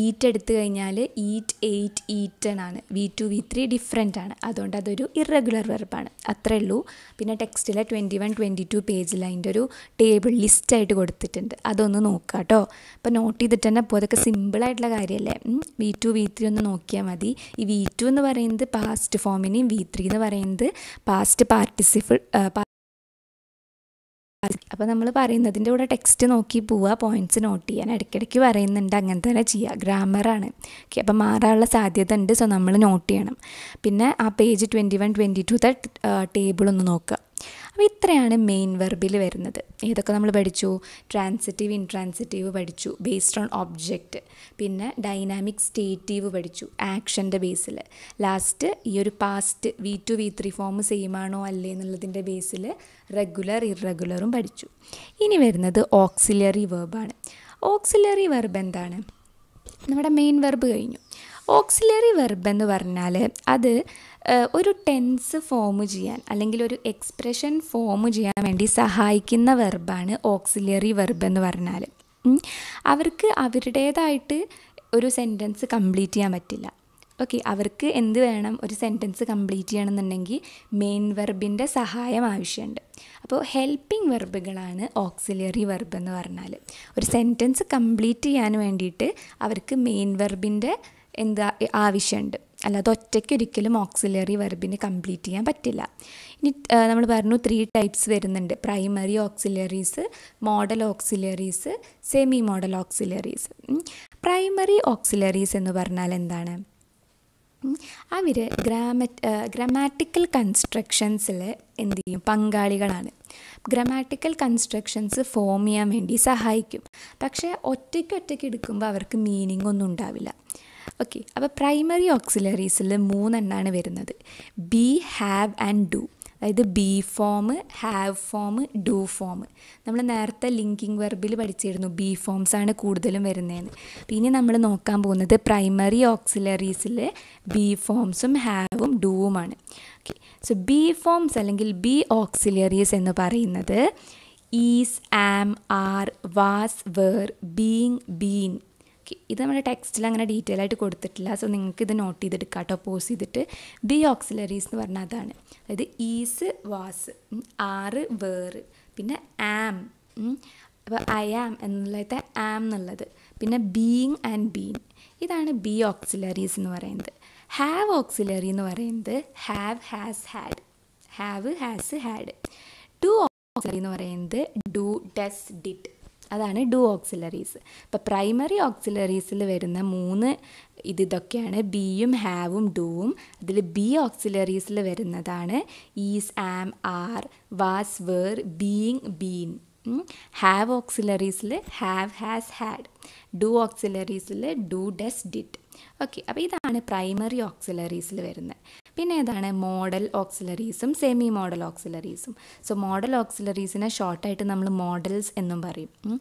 S1: ഈറ്റ് എടുത്തു കഴിഞ്ഞാൽ ഈറ്റ് എയ്റ്റ് ഈറ്റൺ ആണ് V two V three different ആണ് അതുകൊണ്ട് അതൊരു ഇറഗുലർ വെർബാണ് അത്രേ ഉള്ളൂ പിന്നെ ടെക്സ്റ്റിലെ ട്വൻറ്റി വൺ ട്വൻറ്റി ടു പേജിൽ അതിൻ്റെ ഒരു ടേബിൾ ലിസ്റ്റായിട്ട് കൊടുത്തിട്ടുണ്ട് അതൊന്ന് നോക്കുക കേട്ടോ അപ്പോൾ നോട്ട് ചെയ്തിട്ട് തന്നെ അപ്പോൾ അതൊക്കെ സിമ്പിളായിട്ടുള്ള കാര്യമല്ലേ വി ടു വി ത്രീ ഒന്ന് നോക്കിയാൽ മതി ഈ വി ടു എന്ന് പറയുന്നത് പാസ്റ്റ് ഫോമിനെയും വി ത്രീ എന്ന് പറയുന്നത് പാസ്റ്റ് പാർട്ടിസിഫിൾ അപ്പോൾ നമ്മൾ പറയുന്നതിൻ്റെ കൂടെ ടെക്സ്റ്റ് നോക്കി പോവുക പോയിന്റ്സ് നോട്ട് ചെയ്യാൻ ഇടയ്ക്കിടയ്ക്ക് പറയുന്നുണ്ട് അങ്ങനെ തന്നെ ചെയ്യുക ഗ്രാമറാണ് ഓക്കെ അപ്പോൾ മാറാനുള്ള സാധ്യത ഉണ്ട് സോ നമ്മൾ നോട്ട് ചെയ്യണം പിന്നെ ആ page twenty one twenty two table ഒന്ന് നോക്കുക അപ്പോൾ ഇത്രയാണ് മെയിൻ വെർബിൽ വരുന്നത് ഏതൊക്കെ നമ്മൾ പഠിച്ചു ട്രാൻസിറ്റീവ് ഇൻട്രാൻസിറ്റീവ് പഠിച്ചു ബേസ്ഡ് ഓൺ ഒബ്ജക്റ്റ് പിന്നെ ഡൈനാമിക് സ്റ്റേറ്റീവ് പഠിച്ചു ആക്ഷൻ്റെ ബേസിൽ ലാസ്റ്റ് ഈ ഒരു past V two V three form സെയിമാണോ അല്ലേ എന്നുള്ളതിൻ്റെ ബേസിൽ റെഗുലർ ഇറഗുലറും പഠിച്ചു ഇനി വരുന്നത് ഓക്സിലറി വെർബാണ് ഓക്സിലറി വെർബ് എന്താണ് നമ്മുടെ മെയിൻ വെർബ് കഴിഞ്ഞു ഓക്സിലറി വെർബ് എന്ന് പറഞ്ഞാൽ അത് ഒരു ടെൻസ് ഫോം ചെയ്യാൻ അല്ലെങ്കിൽ ഒരു എക്സ്പ്രഷൻ ഫോം ചെയ്യാൻ വേണ്ടി സഹായിക്കുന്ന വെർബാണ് ഓക്സിലിയറി വെർബ് എന്ന് പറഞ്ഞാൽ അവർക്ക് അവരുടേതായിട്ട് ഒരു സെൻറ്റൻസ് കംപ്ലീറ്റ് ചെയ്യാൻ പറ്റില്ല ഓക്കെ അവർക്ക് എന്ത് വേണം ഒരു സെൻറ്റൻസ് കംപ്ലീറ്റ് ചെയ്യണമെന്നുണ്ടെങ്കിൽ മെയിൻ വെർബിൻ്റെ സഹായം ആവശ്യമുണ്ട് അപ്പോൾ ഹെൽപ്പിംഗ് വെർബുകളാണ് ഓക്സിലറി വെർബ് എന്ന് പറഞ്ഞാൽ ഒരു സെൻറ്റൻസ് കംപ്ലീറ്റ് ചെയ്യാൻ വേണ്ടിയിട്ട് അവർക്ക് മെയിൻ വെർബിൻ്റെ എന്താ ആവശ്യമുണ്ട് അല്ലാതെ ഒറ്റയ്ക്ക് ഒരിക്കലും ഓക്സിലറി വെർബിന് കംപ്ലീറ്റ് ചെയ്യാൻ പറ്റില്ല ഇനി നമ്മൾ പറഞ്ഞു ത്രീ ടൈപ്സ് വരുന്നുണ്ട് primary auxiliaries modal auxiliaries semi modal auxiliaries primary auxiliaries എന്ന് പറഞ്ഞാൽ എന്താണ് അവർ ഗ്രാമ ഗ്രാമാറ്റിക്കൽ കൺസ്ട്രക്ഷൻസിൽ എന്ത് ചെയ്യും പങ്കാളികളാണ് ഗ്രാമാറ്റിക്കൽ കൺസ്ട്രക്ഷൻസ് ഫോം ചെയ്യാൻ വേണ്ടി സഹായിക്കും പക്ഷേ ഒറ്റയ്ക്ക് ഒറ്റയ്ക്ക് എടുക്കുമ്പോൾ അവർക്ക് മീനിങ് ഒന്നും ഉണ്ടാവില്ല ഓക്കെ അപ്പോൾ പ്രൈമറി ഓക്സിലറീസിൽ മൂന്നെണ്ണമാണ് വരുന്നത് ബി ഹാവ് ആൻഡ് ഡു അതായത് be form have form do form നമ്മൾ നേരത്തെ ലിങ്കിങ് വെർബിൽ പഠിച്ചിരുന്നു ബി ഫോംസ് ആണ് കൂടുതലും വരുന്നതെന്ന് പിന്നെ നമ്മൾ നോക്കാൻ പോകുന്നത് പ്രൈമറി ഓക്സിലറീസിൽ ബി ഫോംസും ഹാവും ഡുവുമാണ് ഓക്കെ സോ ബി ഫോംസ് അല്ലെങ്കിൽ ബി ഓക്സിലറീസ് എന്ന് പറയുന്നത് is am are was were being been ഇത് നമ്മുടെ ടെക്സ്റ്റിൽ അങ്ങനെ ഡീറ്റെയിൽ ആയിട്ട് കൊടുത്തിട്ടില്ല സോ നിങ്ങൾക്ക് ഇത് നോട്ട് ചെയ്തെടുക്കാം കേട്ടോ പോസ് ചെയ്തിട്ട് ബി ഓക്സിലറീസ് എന്ന് പറഞ്ഞാൽ അതാണ് അതായത് ഈസ് വാസ് ആറ് വേറ് പിന്നെ ആം അപ്പോൾ ഐ ആം എന്നുള്ളത് ആം എന്നുള്ളത് പിന്നെ ബീങ് ആൻഡ് ബീൻ ഇതാണ് ബി ഓക്സിലറീസ് എന്ന് പറയുന്നത് ഹാവ് ഓക്സിലറി എന്ന് പറയുന്നത് have has had have has had do auxiliary എന്ന് പറയുന്നത് ഡു ഡസ് ഡിറ്റ് അതാണ് ഡു ഓക്സിലറീസ് അപ്പോൾ പ്രൈമറി ഓക്സിലറീസിൽ വരുന്ന മൂന്ന് ഇത് ഇതൊക്കെയാണ് ബിയും ഹാവും ഡൂവും അതിൽ ബി ഓക്സിലറീസിൽ വരുന്നതാണ് is am are was were being been have ഓക്സിലറീസിൽ ഹാവ് ഹാസ് ഹാഡ് ഡു ഓക്സിലറീസിൽ ഡു ഡസ് ഡിറ്റ് ഓക്കെ അപ്പോൾ ഇതാണ് പ്രൈമറി ഓക്സിലറീസിൽ വരുന്നത് പിന്നെ ഏതാണ് മോഡൽ ഓക്സിലറീസും സെമി മോഡൽ ഓക്സിലറീസും സോ മോഡൽ ഓക്സിലറീസിനെ ഷോർട്ടായിട്ട് നമ്മൾ മോഡൽസ് എന്നും പറയും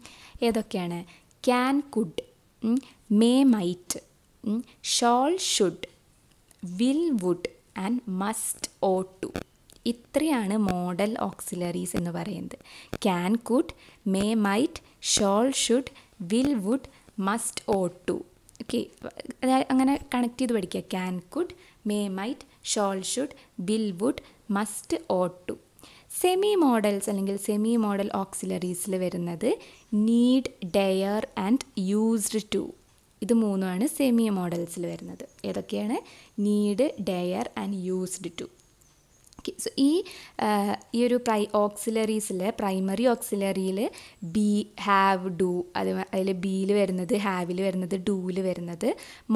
S1: ഏതൊക്കെയാണ് can could may might shall should will would and must ought to ഇത്രയാണ് മോഡൽ ഓക്സിലറീസ് എന്ന് പറയുന്നത് can could may might shall should will would must ought to okay അങ്ങനെ കണക്ട് ചെയ്ത് പഠിക്കുക can could may might shall should will would must ought to semi modals അല്ലെങ്കിൽ semi modal ഓക്സിലറീസിൽ വരുന്നത് need dare and used to ഇത് മൂന്നുമാണ് semi മോഡൽസിൽ വരുന്നത് ഏതൊക്കെയാണ് need dare and used to okay so ഈ ഈ ഒരു പ്രൈ ഓക്സിലറീസിൽ പ്രൈമറി ഓക്സിലറിയിൽ ബി ഹാവ് ഡു അത് അതിൽ ബിയിൽ വരുന്നത് ഹാവിൽ വരുന്നത് ഡൂവിൽ വരുന്നത്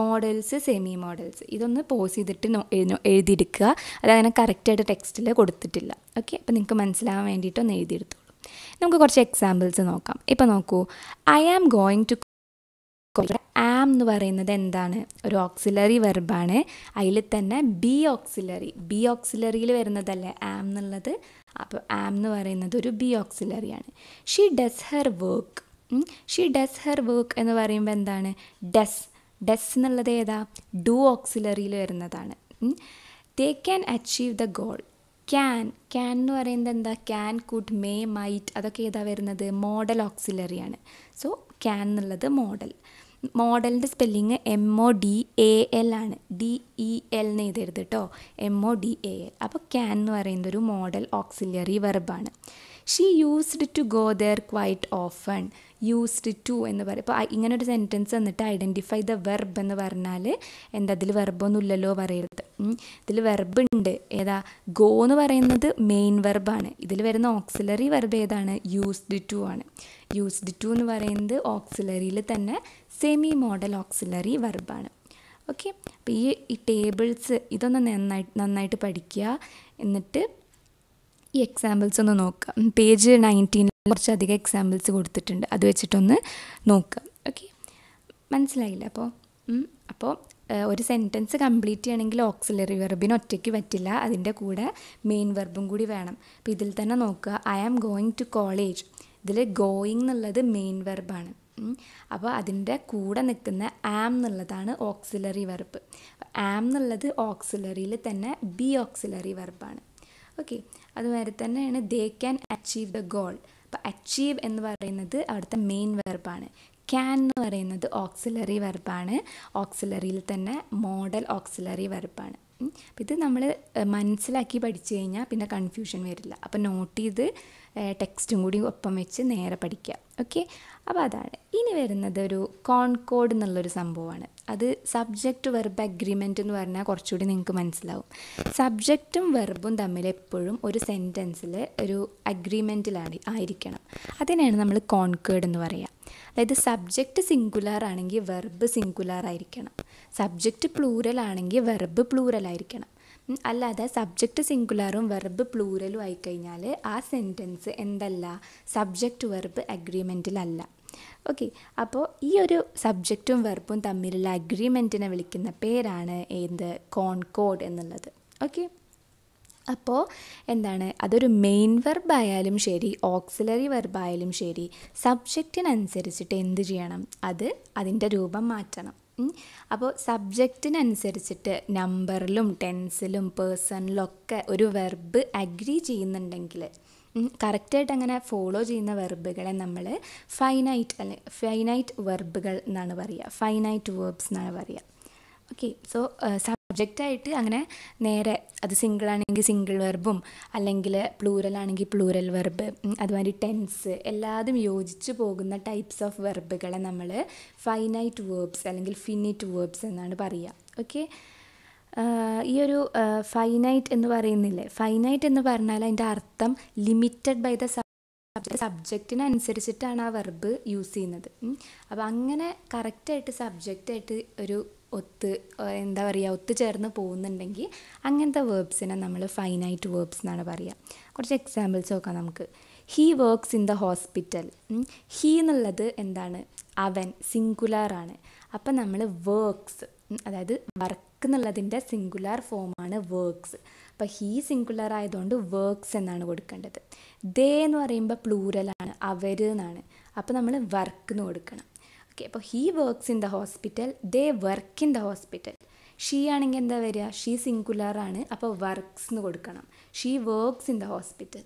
S1: മോഡൽസ് സെമി മോഡൽസ് ഇതൊന്ന് പോസ് ചെയ്തിട്ട് എഴുതിയെടുക്കുക അത് അങ്ങനെ കറക്റ്റായിട്ട് ടെക്സ്റ്റിൽ കൊടുത്തിട്ടില്ല ഓക്കെ അപ്പം നിങ്ങൾക്ക് മനസ്സിലാവാൻ വേണ്ടിയിട്ടൊന്ന് എഴുതിയെടുത്തോളൂ നമുക്ക് കുറച്ച് എക്സാമ്പിൾസ് നോക്കാം ഇപ്പോൾ നോക്കൂ I am going to am എന്ന് പറയുന്നത് എന്താണ് ഒരു ഓക്സിലറി വെർബാണ് അതിൽ തന്നെ ബി ഓക്സിലറി ബി ഓക്സിലറിയിൽ വരുന്നതല്ലേ ആം എന്നുള്ളത് അപ്പോൾ ആം എന്ന് പറയുന്നത് ഒരു ബി ഓക്സിലറിയാണ് she does her work she does her work എന്ന് പറയുമ്പോൾ എന്താണ് ഡസ് ഡസ് എന്നുള്ളത് ഏതാ ഡു ഓക്സിലറിയിൽ വരുന്നതാണ് they can achieve the goal can can എന്ന് പറയുന്നത് എന്താ ക്യാൻ കുഡ് മേ മൈറ്റ് അതൊക്കെ ഏതാ വരുന്നത് മോഡൽ ഓക്സിലറിയാണ് സോ ക്യാൻ എന്നുള്ളത് മോഡൽ മോഡലിൻ്റെ spelling M O D A L ആണ് ഡി ഇ എൽ എന്ന് എഴുതരുത് കേട്ടോ M O D A L അപ്പോൾ ക്യാൻ എന്ന് പറയുന്ന ഒരു മോഡൽ ഓക്സിലിയറി വെർബാണ് she used to go there quite often used to എന്ന് പറയും ഇപ്പോൾ ഇങ്ങനൊരു സെൻറ്റൻസ് വന്നിട്ട് ഐഡൻറ്റിഫൈ ദ വെർബ് എന്ന് പറഞ്ഞാൽ എന്താ അതിൽ വെർബൊന്നുമില്ലല്ലോ പറയരുത് ഇതിൽ വെർബ് ഉണ്ട് ഏതാ ഗോ എന്ന് പറയുന്നത് മെയിൻ വെർബാണ് ഇതിൽ വരുന്ന ഓക്സിലറി വെർബ് ഏതാണ് യൂസ്ഡ് ടു ആണ് യൂസ്ഡ് ടു എന്ന് പറയുന്നത് ഓക്സിലറിയിൽ തന്നെ സെമി മോഡൽ ഓക്സിലറി വെർബാണ് ഓക്കെ അപ്പോൾ ഈ ഈ ടേബിൾസ് ഇതൊന്ന് നന്നായിട്ട് നന്നായിട്ട് പഠിക്കുക എന്നിട്ട് ഈ എക്സാമ്പിൾസ് ഒന്ന് നോക്കുക പേജ് നയൻറ്റീനിൽ കുറച്ചധികം എക്സാമ്പിൾസ് കൊടുത്തിട്ടുണ്ട് അത് വെച്ചിട്ടൊന്ന് നോക്കുക ഓക്കെ മനസ്സിലായില്ല അപ്പോൾ അപ്പോൾ ഒരു സെൻറ്റൻസ് കംപ്ലീറ്റ് ചെയ്യണമെങ്കിൽ ഓക്സിലറി വെർബിന് ഒറ്റയ്ക്ക് പറ്റില്ല അതിൻ്റെ കൂടെ മെയിൻ വെർബും കൂടി വേണം അപ്പോൾ ഇതിൽ തന്നെ നോക്കുക I am going to college ഇതിൽ ഗോയിങ് എന്നുള്ളത് മെയിൻ വെർബാണ് അപ്പോൾ അതിൻ്റെ കൂടെ നിൽക്കുന്ന ആം എന്നുള്ളതാണ് ഓക്സിലറി വെർബ് ആം എന്നുള്ളത് ഓക്സിലറിയിൽ തന്നെ ബി ഓക്സിലറി വെർബാണ് ഓക്കെ അതുമാതിരി തന്നെയാണ് they can achieve the goal അപ്പോൾ അച്ചീവ് എന്ന് പറയുന്നത് അവിടുത്തെ മെയിൻ വെർബാണ് ക്യാൻ എന്ന് പറയുന്നത് ഓക്സിലറി വെർബാണ് ഓക്സിലറിയിൽ തന്നെ മോഡൽ ഓക്സിലറി വെർബാണ് അപ്പം ഇത് നമ്മൾ മനസ്സിലാക്കി പഠിച്ചു കഴിഞ്ഞാൽ പിന്നെ കൺഫ്യൂഷൻ വരില്ല അപ്പം നോട്ട് ചെയ്ത് ടെക്സ്റ്റും കൂടി ഒപ്പം വെച്ച് നേരെ പഠിക്കുക ഓക്കെ അപ്പോൾ അതാണ് ഇനി വരുന്നത് ഒരു കോൺകോഡ് എന്നുള്ളൊരു സംഭവമാണ് അത് സബ്ജക്റ്റ് വെർബ് അഗ്രിമെൻ്റ് എന്ന് പറഞ്ഞാൽ കുറച്ചുകൂടി നിങ്ങൾക്ക് മനസ്സിലാവും സബ്ജക്റ്റും വെർബും തമ്മിൽ എപ്പോഴും ഒരു സെൻറ്റൻസിൽ ഒരു അഗ്രിമെൻറ്റിലാണ് ആയിരിക്കണം അതിനാണ് നമ്മൾ കോൺകേഡ് എന്ന് പറയുക അതായത് സബ്ജക്റ്റ് സിംഗുലാർ ആണെങ്കിൽ വെർബ് സിംഗുലാർ ആയിരിക്കണം സബ്ജക്റ്റ് പ്ലൂരൽ ആണെങ്കിൽ വെർബ് പ്ലൂരൽ ആയിരിക്കണം അല്ലാതെ സബ്ജക്റ്റ് സിംഗുലറും വെർബ് പ്ലൂരലും ആയിക്കഴിഞ്ഞാൽ ആ സെൻറ്റൻസ് എന്തല്ല സബ്ജക്റ്റ് വെർബ് അഗ്രിമെൻറ്റിലല്ല ഓക്കെ അപ്പോൾ ഈ ഒരു സബ്ജക്റ്റും വെർബും തമ്മിലുള്ള അഗ്രിമെൻറ്റിനെ വിളിക്കുന്ന പേരാണ് എന്ത് കോൺകോഡ് എന്നുള്ളത് ഓക്കെ അപ്പോൾ എന്താണ് അതൊരു മെയിൻ വെർബായാലും ശരി ഓക്സിലറി വെർബായാലും ശരി സബ്ജക്റ്റിനനുസരിച്ചിട്ട് എന്ത് ചെയ്യണം അത് അതിൻ്റെ രൂപം മാറ്റണം അപ്പോൾ സബ്ജക്റ്റിനനുസരിച്ചിട്ട് നമ്പറിലും ടെൻസിലും പേഴ്സണിലും ഒക്കെ ഒരു വെർബ് അഗ്രി ചെയ്യുന്നുണ്ടെങ്കിൽ കറക്റ്റായിട്ട് അങ്ങനെ ഫോളോ ചെയ്യുന്ന വെർബുകളെ നമ്മൾ ഫൈനൈറ്റ് അല്ലെ ഫൈനൈറ്റ് വെർബുകൾ എന്നാണ് പറയുക ഫൈനൈറ്റ് വേർബ്സ് എന്നാണ് പറയുക ഓക്കെ സോ സബ്ജക്റ്റായിട്ട് അങ്ങനെ നേരെ അത് സിംഗിൾ ആണെങ്കിൽ സിംഗിൾ വെർബും അല്ലെങ്കിൽ പ്ലൂറൽ ആണെങ്കിൽ പ്ലൂറൽ വെർബ് അതുമാതിരി ടെൻസ് എല്ലാതും യോജിച്ച് പോകുന്ന ടൈപ്സ് ഓഫ് വെർബുകളെ നമ്മൾ ഫൈനൈറ്റ് വേർബ്സ് അല്ലെങ്കിൽ ഫിനിറ്റ് വേർബ്സ് എന്നാണ് പറയുക ഓക്കെ ഈ ഒരു ഫൈനൈറ്റ് എന്ന് പറയുന്നില്ലേ ഫൈനൈറ്റ് എന്ന് പറഞ്ഞാൽ അതിൻ്റെ അർത്ഥം ലിമിറ്റഡ് ബൈ ദ സബ്ജക്റ്റിനനുസരിച്ചിട്ടാണ് ആ വെർബ് യൂസ് ചെയ്യുന്നത് അപ്പോൾ അങ്ങനെ കറക്റ്റായിട്ട് സബ്ജക്റ്റായിട്ട് ഒരു ഒത്ത് എന്താ പറയുക ഒത്തുചേർന്ന് പോകുന്നുണ്ടെങ്കിൽ അങ്ങനത്തെ വേർബ്സിനെ നമ്മൾ ഫൈനൈറ്റ് വേർബ്സ് എന്നാണ് പറയുക കുറച്ച് എക്സാമ്പിൾസ് നോക്കാം നമുക്ക് he works in the hospital he എന്നുള്ളത് എന്താണ് അവൻ സിംഗുലാറാണ് അപ്പം നമ്മൾ വർക്ക്സ് അതായത് വർക്ക് വർക്ക് എന്നുള്ളതിൻ്റെ സിംഗുലാർ ഫോമാണ് വർക്ക്സ് അപ്പോൾ ഹീ സിംഗുലർ ആയതുകൊണ്ട് വർക്ക്സ് എന്നാണ് കൊടുക്കേണ്ടത് ദേ എന്ന് പറയുമ്പോൾ പ്ലൂരലാണ് അവർ എന്നാണ് അപ്പോൾ നമ്മൾ വർക്ക് എന്ന് കൊടുക്കണം ഓക്കെ അപ്പോൾ he works in the hospital they work in the hospital she ആണെങ്കിൽ എന്താ വരിക ഷീ സിംഗുലർ ആണ് അപ്പോൾ വർക്ക്സ് എന്ന് കൊടുക്കണം she works in the hospital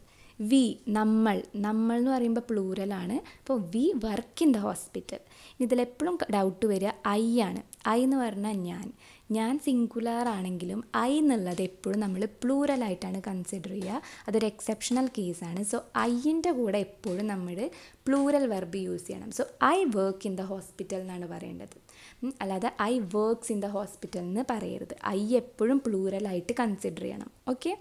S1: we നമ്മൾ നമ്മൾ എന്ന് പറയുമ്പോൾ പ്ലൂരലാണ് അപ്പോൾ we work in the hospital ഇതിലെപ്പോഴും ഡൗട്ട് വരിക ഐ ആണ് ഐ എന്ന് പറഞ്ഞാൽ ഞാൻ ഞാൻ സിംഗുലാർ ആണെങ്കിലും ഐ എന്നുള്ളത് എപ്പോഴും നമ്മൾ പ്ലൂറലായിട്ടാണ് കൺസിഡർ ചെയ്യുക അതൊരു എക്സെപ്ഷണൽ കേസാണ് സോ ഐൻ്റെ കൂടെ എപ്പോഴും നമ്മൾ പ്ലൂറൽ വെർബ് യൂസ് ചെയ്യണം so I work in the hospital എന്നാണ് പറയേണ്ടത് അല്ലാതെ I works in the hospital എന്ന് പറയരുത് ഐ എപ്പോഴും പ്ലൂറലായിട്ട് കൺസിഡർ ചെയ്യണം ഓക്കെ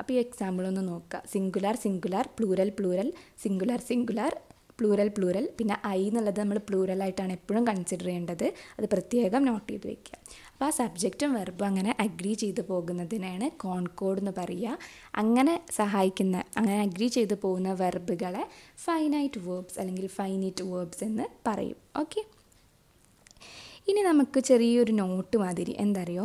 S1: അപ്പോൾ ഈ എക്സാമ്പിൾ ഒന്ന് നോക്കുക singular singular plural plural singular singular plural plural പിന്നെ ഐ എന്നുള്ളത് നമ്മൾ പ്ലൂരലായിട്ടാണ് എപ്പോഴും കൺസിഡർ ചെയ്യേണ്ടത് അത് പ്രത്യേകം നോട്ട് ചെയ്ത് വെക്കുക അപ്പോൾ ആ സബ്ജക്റ്റും വെർബും അങ്ങനെ അഗ്രി ചെയ്ത് പോകുന്നതിനാണ് കോൺകോഡ് എന്ന് പറയുക അങ്ങനെ സഹായിക്കുന്ന അങ്ങനെ അഗ്രി ചെയ്ത് പോകുന്ന വെർബുകളെ ഫൈനൈറ്റ് വേർബ്സ് അല്ലെങ്കിൽ ഫൈനൈറ്റ് വേർബ്സ് എന്ന് പറയും ഓക്കെ ഇനി നമുക്ക് ചെറിയൊരു നോട്ട് മാതിരി എന്താ അറിയോ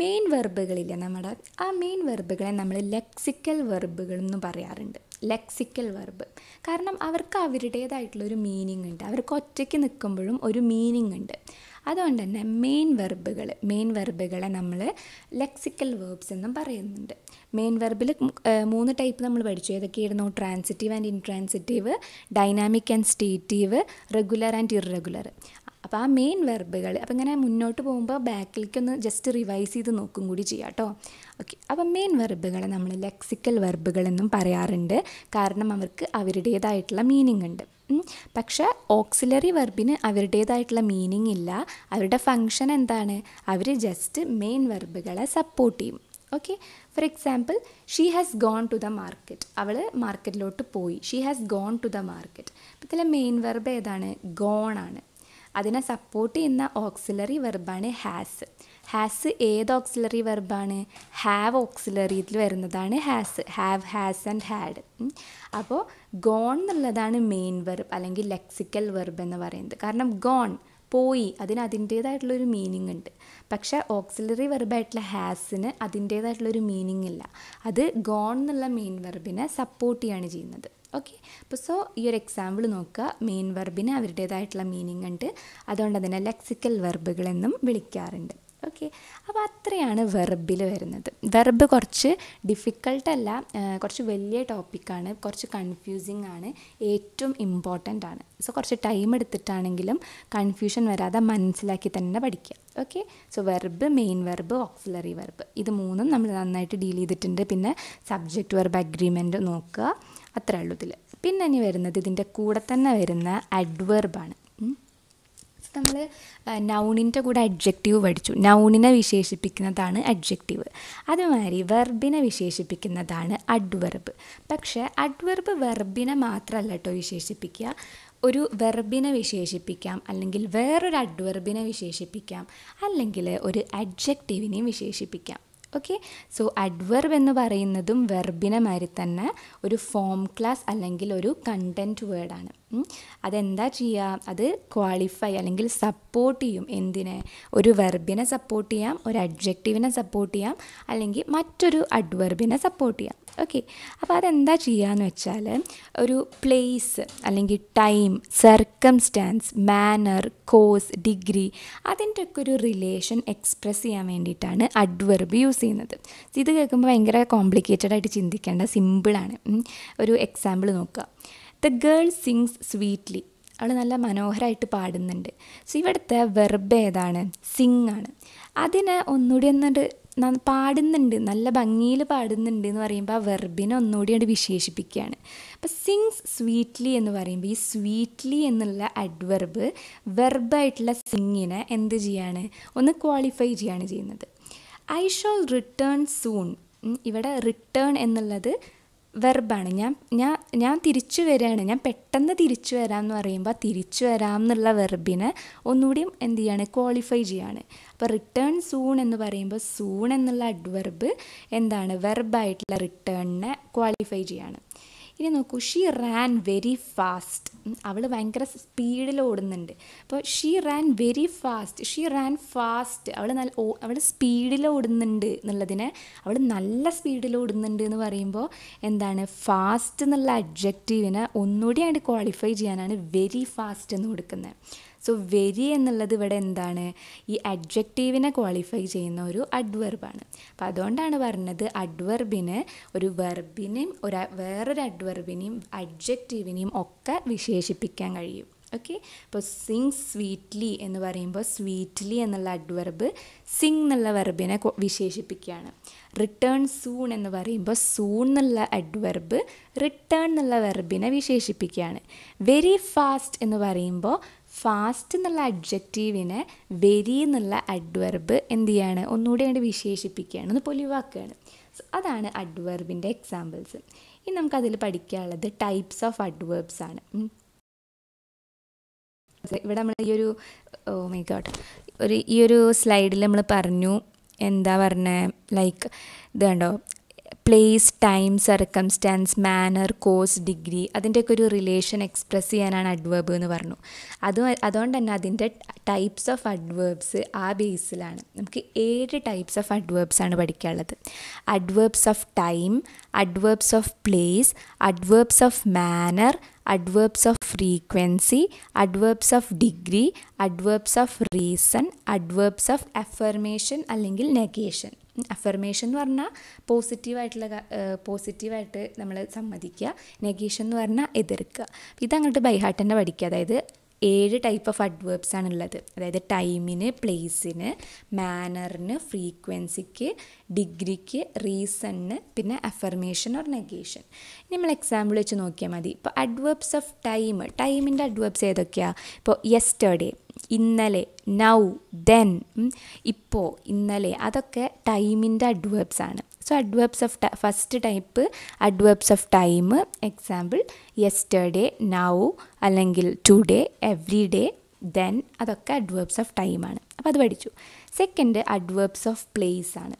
S1: മെയിൻ വെർബുകളില്ല നമ്മുടെ ആ മെയിൻ വെർബുകളെ നമ്മൾ ലെക്സിക്കൽ വെർബുകൾ എന്ന് പറയാറുണ്ട് ലെക്സിക്കൽ വെർബ് കാരണം അവർക്ക് അവരുടേതായിട്ടുള്ളൊരു മീനിങ് ഉണ്ട് അവർക്ക് ഒറ്റയ്ക്ക് നിൽക്കുമ്പോഴും ഒരു മീനിങ് ഉണ്ട് അതുകൊണ്ട് തന്നെ മെയിൻ വെർബുകൾ മെയിൻ വെർബുകളെ നമ്മൾ ലെക്സിക്കൽ വേർബ്സ് എന്നും പറയുന്നുണ്ട് മെയിൻ വെർബിൽ മൂന്ന് ടൈപ്പ് നമ്മൾ പഠിച്ചു ഏതൊക്കെയായിരുന്നു transitive and intransitive dynamic and stative regular and irregular അപ്പോൾ ആ മെയിൻ വെർബുകൾ അപ്പോൾ ഇങ്ങനെ മുന്നോട്ട് പോകുമ്പോൾ ബാക്കിലേക്കൊന്ന് ജസ്റ്റ് റിവൈസ് ചെയ്ത് നോക്കും കൂടി ചെയ്യാം കേട്ടോ ഓക്കെ അപ്പം മെയിൻ വെർബുകളെ നമ്മൾ ലെക്സിക്കൽ വെർബുകൾ എന്നും പറയാറുണ്ട് കാരണം അവർക്ക് അവരുടേതായിട്ടുള്ള മീനിങ് ഉണ്ട് പക്ഷേ ഓക്സിലറി വെർബിന് അവരുടേതായിട്ടുള്ള മീനിങ് ഇല്ല അവരുടെ ഫങ്ഷൻ എന്താണ് അവർ ജസ്റ്റ് മെയിൻ വെർബുകളെ സപ്പോർട്ട് ചെയ്യും okay for example she has gone to the market അവൾ മാർക്കറ്റിലോട്ട് പോയി she has gone to the market അപ്പം ഇതിലെ മെയിൻ വെർബ് ഏതാണ് ഗോൺ ആണ് അതിനെ സപ്പോർട്ട് ചെയ്യുന്ന ഓക്സിലറി വെർബാണ് ഹാസ് ഹാസ് ഏത് ഓക്സിലറി വെർബാണ് ഹാവ് ഇതിൽ വരുന്നതാണ് has have has and had അപ്പോൾ ഗോൺ എന്നുള്ളതാണ് മെയിൻ വെർബ് അല്ലെങ്കിൽ ലെക്സിക്കൽ വെർബ് എന്ന് പറയുന്നത് കാരണം ഗോൺ പോയി അതിന് അതിൻ്റേതായിട്ടുള്ളൊരു മീനിങ് ഉണ്ട് പക്ഷേ ഓക്സിലറി വെർബായിട്ടുള്ള ഹാസിന് അതിൻ്റേതായിട്ടുള്ളൊരു മീനിങ് ഇല്ല അത് ഗോൺ എന്നുള്ള മെയിൻ വെർബിനെ സപ്പോർട്ട് ചെയ്യുകയാണ് ചെയ്യുന്നത് ഓക്കെ അപ്പോൾ സോ ഈ ഒരു എക്സാമ്പിൾ നോക്കുക മെയിൻ വെർബിന് അവരുടേതായിട്ടുള്ള മീനിങ് ഉണ്ട് അതുകൊണ്ട് അതിനെ ലെക്സിക്കൽ വെർബുകളെന്നും വിളിക്കാറുണ്ട് ഓക്കെ അപ്പോൾ അത്രയാണ് വെർബിൽ വരുന്നത് വെർബ് കുറച്ച് ഡിഫിക്കൾട്ടല്ല കുറച്ച് വലിയ ടോപ്പിക്കാണ് കുറച്ച് കൺഫ്യൂസിങ് ആണ് ഏറ്റവും ഇമ്പോർട്ടൻ്റ് ആണ് സോ കുറച്ച് ടൈം എടുത്തിട്ടാണെങ്കിലും കൺഫ്യൂഷൻ വരാതെ മനസ്സിലാക്കി തന്നെ പഠിക്കുക okay so verb main verb auxiliary verb ഇത് മൂന്നും നമ്മൾ നന്നായിട്ട് ഡീൽ ചെയ്തിട്ടുണ്ട് പിന്നെ സബ്ജക്റ്റ് വെർബ് അഗ്രിമെൻറ്റ് നോക്കുക അത്രയുള്ളൂ ഉള്ളൂ ഇതിൽ പിന്നെ ഇനി വരുന്നത് ഇതിൻ്റെ കൂടെ തന്നെ വരുന്ന അഡ്വെർബാണ് നമ്മൾ നൗണിൻ്റെ കൂടെ അഡ്ജക്റ്റീവ് പഠിച്ചു നൗണിനെ വിശേഷിപ്പിക്കുന്നതാണ് അഡ്ജക്റ്റീവ് അതുമാതിരി വെർബിനെ വിശേഷിപ്പിക്കുന്നതാണ് അഡ്വെർബ് പക്ഷേ അഡ്വെർബ് വെർബിനെ മാത്രമല്ല കേട്ടോ വിശേഷിപ്പിക്കുക ഒരു വെർബിനെ വിശേഷിപ്പിക്കാം അല്ലെങ്കിൽ വേറൊരു അഡ്വെർബിനെ വിശേഷിപ്പിക്കാം അല്ലെങ്കിൽ ഒരു അഡ്ജക്റ്റീവിനെയും വിശേഷിപ്പിക്കാം ഓക്കെ സോ അഡ്വർബ് എന്ന് പറയുന്നതും വെർബിനെ മാതിരി തന്നെ ഒരു ഫോം ക്ലാസ് അല്ലെങ്കിൽ ഒരു കണ്ടൻറ്റ് വേർഡാണ് അതെന്താ ചെയ്യുക അത് ക്വാളിഫൈ അല്ലെങ്കിൽ സപ്പോർട്ട് ചെയ്യും എന്തിനെ ഒരു വെർബിനെ സപ്പോർട്ട് ചെയ്യാം ഒരു അഡ്ജക്റ്റീവിനെ സപ്പോർട്ട് ചെയ്യാം അല്ലെങ്കിൽ മറ്റൊരു അഡ്വർബിനെ സപ്പോർട്ട് ചെയ്യാം ഓക്കെ അപ്പോൾ അതെന്താ ചെയ്യുകയെന്ന് വെച്ചാൽ ഒരു പ്ലേസ് അല്ലെങ്കിൽ time circumstance manner course degree അതിൻ്റെ ഒക്കെ ഒരു റിലേഷൻ എക്സ്പ്രസ് ചെയ്യാൻ വേണ്ടിയിട്ടാണ് അഡ്വർബ് യൂസ് ചെയ്യുന്നത് ഇത് കേൾക്കുമ്പോൾ ഭയങ്കര കോംപ്ലിക്കേറ്റഡ് ആയിട്ട് ചിന്തിക്കേണ്ട സിമ്പിളാണ് ഒരു എക്സാമ്പിൾ നോക്കുക ദ ഗേൾ സിങ്സ് സ്വീറ്റ്ലി അവൾ നല്ല മനോഹരമായിട്ട് പാടുന്നുണ്ട് സോ ഇവിടുത്തെ വെർബ് ഏതാണ് സിങ് ആണ് അതിനെ ഒന്നുകൂടി ഒന്നുകൊണ്ട് പാടുന്നുണ്ട് നല്ല ഭംഗിയിൽ പാടുന്നുണ്ട് എന്ന് പറയുമ്പോൾ ആ വെർബിനെ ഒന്നുകൂടി അത് വിശേഷിപ്പിക്കുകയാണ് അപ്പോൾ സിങ്സ് സ്വീറ്റ്ലി എന്ന് പറയുമ്പോൾ ഈ സ്വീറ്റ്ലി എന്നുള്ള അഡ്വെർബ് വെർബായിട്ടുള്ള സിങ്ങിനെ എന്ത് ചെയ്യാണ് ഒന്ന് ക്വാളിഫൈ ചെയ്യാണ് ചെയ്യുന്നത് ഐ ഷോൾ റിട്ടേൺ സൂൺ ഇവിടെ റിട്ടേൺ എന്നുള്ളത് വെർബാണ് ഞാൻ ഞാൻ ഞാൻ തിരിച്ചു വരികയാണ് ഞാൻ പെട്ടെന്ന് തിരിച്ചു വരാം എന്ന് പറയുമ്പോൾ തിരിച്ചു വരാം എന്നുള്ള വെർബിനെ ഒന്നുകൂടിയും എന്ത് ചെയ്യാണ് ക്വാളിഫൈ ചെയ്യാണ് അപ്പോൾ റിട്ടേൺ സൂൺ എന്ന് പറയുമ്പോൾ സൂൺ എന്നുള്ള അഡ്വർബ് എന്താണ് വെർബായിട്ടുള്ള റിട്ടേണിനെ ക്വാളിഫൈ ചെയ്യാണ് ഇനി നോക്കൂ ഷീ റാൻ വെരി ഫാസ്റ്റ് അവൾ ഭയങ്കര സ്പീഡിൽ ഓടുന്നുണ്ട് അപ്പോൾ she ran very fast she ran fast അവൾ നല്ല അവൾ സ്പീഡിൽ ഓടുന്നുണ്ട് എന്നുള്ളതിന് അവൾ നല്ല സ്പീഡിൽ ഓടുന്നുണ്ട് എന്ന് പറയുമ്പോൾ എന്താണ് ഫാസ്റ്റ് എന്നുള്ള അഡ്ജക്റ്റീവിനെ ഒന്നുകൂടി ആയിട്ട് ക്വാളിഫൈ ചെയ്യാനാണ് വെരി ഫാസ്റ്റ് എന്ന് കൊടുക്കുന്നത് സോ വെരി എന്നുള്ളത് ഇവിടെ എന്താണ് ഈ അഡ്ജക്റ്റീവിനെ ക്വാളിഫൈ ചെയ്യുന്ന ഒരു അഡ്വെർബാണ് അപ്പോൾ അതുകൊണ്ടാണ് പറഞ്ഞത് അഡ്വെർബിന് ഒരു വെർബിനെയും ഒരു വേറൊരു അഡ്വെർബിനെയും അഡ്ജക്റ്റീവിനെയും ഒക്കെ വിശേഷിപ്പിക്കാൻ കഴിയും ഓക്കെ അപ്പോൾ സിങ് സ്വീറ്റ്ലി എന്ന് പറയുമ്പോൾ സ്വീറ്റ്ലി എന്നുള്ള അഡ്വർബ് സിങ് എന്നുള്ള വെർബിനെ വിശേഷിപ്പിക്കുകയാണ് റിട്ടേൺ സൂൺ എന്ന് പറയുമ്പോൾ സൂൺ എന്നുള്ള അഡ്വർബ് റിട്ടേൺ എന്നുള്ള വെർബിനെ വിശേഷിപ്പിക്കുകയാണ് വെരി ഫാസ്റ്റ് എന്ന് പറയുമ്പോൾ ഫാസ്റ്റ് എന്നുള്ള അഡ്ജക്റ്റീവിനെ വെരി എന്നുള്ള അഡ്വർബ് എന്ത് ചെയ്യാണ് ഒന്നുകൂടി അങ്ങോട്ട് വിശേഷിപ്പിക്കുകയാണ് ഒന്ന് പൊലിവാക്കുകയാണ് അതാണ് അഡ്വർബിൻ്റെ എക്സാമ്പിൾസ് ഇനി നമുക്കതിൽ പഠിക്കാനുള്ളത് ടൈപ്സ് ഓഫ് അഡ്വേർബ്സ് ആണ് ഇവിടെ നമ്മൾ ഈ ഒരു ഓ മൈ ഗോഡ് ഒരു ഈ ഒരു സ്ലൈഡിൽ നമ്മൾ പറഞ്ഞു എന്താ പറഞ്ഞ ലൈക്ക് ഇത് കണ്ടോ place time circumstance manner course degree അതിൻ്റെയൊക്കെ ഒരു റിലേഷൻ എക്സ്പ്രസ് ചെയ്യാനാണ് അഡ്വേബ് എന്ന് പറഞ്ഞു അത് അതുകൊണ്ട് തന്നെ അതിൻ്റെ ടൈപ്സ് ഓഫ് അഡ്വേബ്സ് ആ ബേസിലാണ് നമുക്ക് ഏഴ് ടൈപ്സ് ഓഫ് അഡ്വേബ്സ് ആണ് പഠിക്കാനുള്ളത് adverbs of time adverbs of place adverbs of manner adverbs of frequency adverbs of degree adverbs of reason adverbs of affirmation അല്ലെങ്കിൽ നെഗേഷൻ അഫർമേഷൻ എന്ന് പറഞ്ഞാൽ പോസിറ്റീവായിട്ടുള്ള പോസിറ്റീവായിട്ട് നമ്മൾ സമ്മതിക്കുക നെഗേഷൻ എന്ന് പറഞ്ഞാൽ എതിർക്കുക ഇതങ്ങോട്ട് ബൈഹാർട്ട് തന്നെ പഠിക്കുക അതായത് ഏഴ് ടൈപ്പ് ഓഫ് അഡ്വേർബ്സ് ആണുള്ളത് അതായത് ടൈമിന് പ്ലേസിന് മാനറിന് ഫ്രീക്വൻസിക്ക് ഡിഗ്രിക്ക് റീസണിന് പിന്നെ അഫർമേഷൻ ഓർ നെഗേഷൻ ഇനി നമ്മൾ എക്സാമ്പിൾ വെച്ച് നോക്കിയാൽ മതി ഇപ്പോൾ അഡ്വേർബ്സ് ഓഫ് ടൈം ടൈമിൻ്റെ അഡ്വേർബ്സ് ഏതൊക്കെയാണ് ഇപ്പോൾ യെസ്റ്റർഡേ ഇന്നലെ നൗ ദെൻ ഇപ്പോൾ ഇന്നലെ അതൊക്കെ ടൈമിൻ്റെ അഡ്വേബ്സ് ആണ് so adverbs of first type adverbs of time example yesterday now അല്ലെങ്കിൽ ടുഡേ എവ്രി ഡേ ദെൻ അതൊക്കെ അഡ്വേബ്സ് ഓഫ് ടൈമാണ് അപ്പോൾ അത് പഠിച്ചു സെക്കൻഡ് അഡ്വേബ്സ് ഓഫ് പ്ലേസ് ആണ്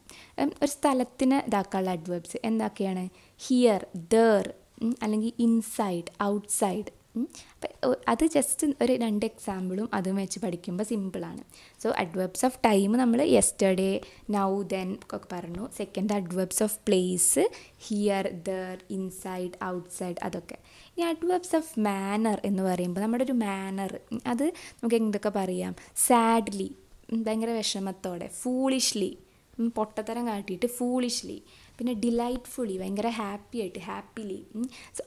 S1: ഒരു സ്ഥലത്തിന് ഇതാക്കാനുള്ള അഡ്വേബ്സ് എന്തൊക്കെയാണ് ഹിയർ ദർ അല്ലെങ്കിൽ ഇൻസൈഡ് ഔട്ട്സൈഡ് അത് ജസ്റ്റ് ഒരു രണ്ട് എക്സാമ്പിളും അതും വെച്ച് പഠിക്കുമ്പോൾ സിമ്പിളാണ് സോ അഡ്വേബ്സ് ഓഫ് ടൈം നമ്മൾ യെസ്റ്റർഡേ നൗ ദെൻ ഒക്കെ പറഞ്ഞു second adverbs of place here there inside outside അതൊക്കെ ഈ അഡ്വേബ്സ് ഓഫ് മാനർ എന്ന് പറയുമ്പോൾ നമ്മുടെ ഒരു മാനർ അത് നമുക്ക് എന്തൊക്കെ പറയാം സാഡ്ലി ഭയങ്കര വിഷമത്തോടെ ഫൂളിഷ്ലി പൊട്ടത്തരം കാട്ടിയിട്ട് ഫൂളിഷ്ലി പിന്നെ ഡിലൈറ്റ്ഫുള്ളി ഭയങ്കര ഹാപ്പി ആയിട്ട് ഹാപ്പിലി സോ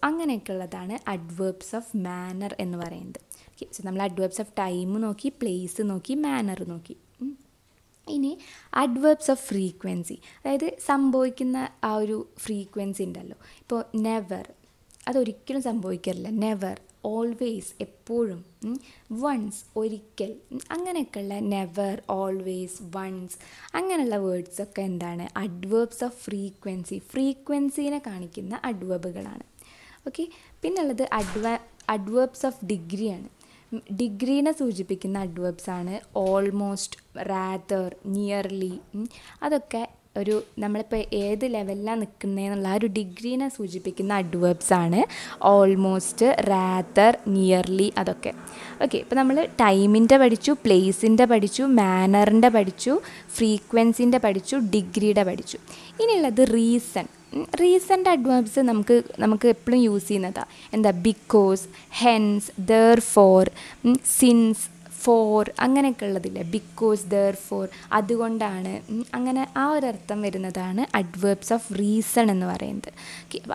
S1: ഉള്ളതാണ് അഡ്വേബ്സ് ഓഫ് മാനർ എന്ന് പറയുന്നത് ഓക്കെ സോ നമ്മൾ അഡ്വേബ്സ് ഓഫ് ടൈം നോക്കി പ്ലേസ് നോക്കി മാനർ നോക്കി ഇനി അഡ്വേബ്സ് ഓഫ് ഫ്രീക്വൻസി അതായത് സംഭവിക്കുന്ന ആ ഒരു ഫ്രീക്വൻസി ഉണ്ടല്ലോ ഇപ്പോൾ നെവർ അതൊരിക്കലും സംഭവിക്കാറില്ല നെവർ ഓൾവേസ് എപ്പോഴും വൺസ് ഒരിക്കൽ അങ്ങനെയൊക്കെയുള്ള നെവർ ഓൾവേസ് വൺസ് അങ്ങനെയുള്ള വേർഡ്സൊക്കെ എന്താണ് അഡ്വേബ്സ് ഓഫ് ഫ്രീക്വൻസി ഫ്രീക്വൻസീനെ കാണിക്കുന്ന അഡ്വേബുകളാണ് ഓക്കെ പിന്നുള്ളത് അഡ്വ അഡ്വേബ്സ് ഓഫ് ഡിഗ്രിയാണ് ഡിഗ്രീനെ സൂചിപ്പിക്കുന്ന അഡ്വേബ്സാണ് ആണ് ഓൾമോസ്റ്റ് റാദർ നിയർലി അതൊക്കെ ഒരു നമ്മളിപ്പോൾ ഏത് ലെവലിലാണ് നിൽക്കുന്നതെന്നുള്ള ആ ഒരു ഡിഗ്രീനെ സൂചിപ്പിക്കുന്ന അഡ്വേർബ്സ് ആണ് ഓൾമോസ്റ്റ് റാത്തർ നിയർലി അതൊക്കെ ഓക്കെ ഇപ്പോൾ നമ്മൾ ടൈമിൻ്റെ പഠിച്ചു പ്ലേസിൻ്റെ പഠിച്ചു മാനറിൻ്റെ പഠിച്ചു ഫ്രീക്വൻസിൻ്റെ പഠിച്ചു ഡിഗ്രിയുടെ പഠിച്ചു ഇനിയുള്ളത് റീസൺ റീസെൻ്റ് അഡ്വാൻസ് നമുക്ക് നമുക്ക് എപ്പോഴും യൂസ് ചെയ്യുന്നതാണ് എന്താ because hence therefore since for അങ്ങനെയൊക്കെ ഉള്ളതില്ലേ ബിക്കോസ് ദർ ഫോർ അതുകൊണ്ടാണ് അങ്ങനെ ആ ഒരർത്ഥം വരുന്നതാണ് അഡ്വേർബ്സ് ഓഫ് റീസൺ എന്ന് പറയുന്നത്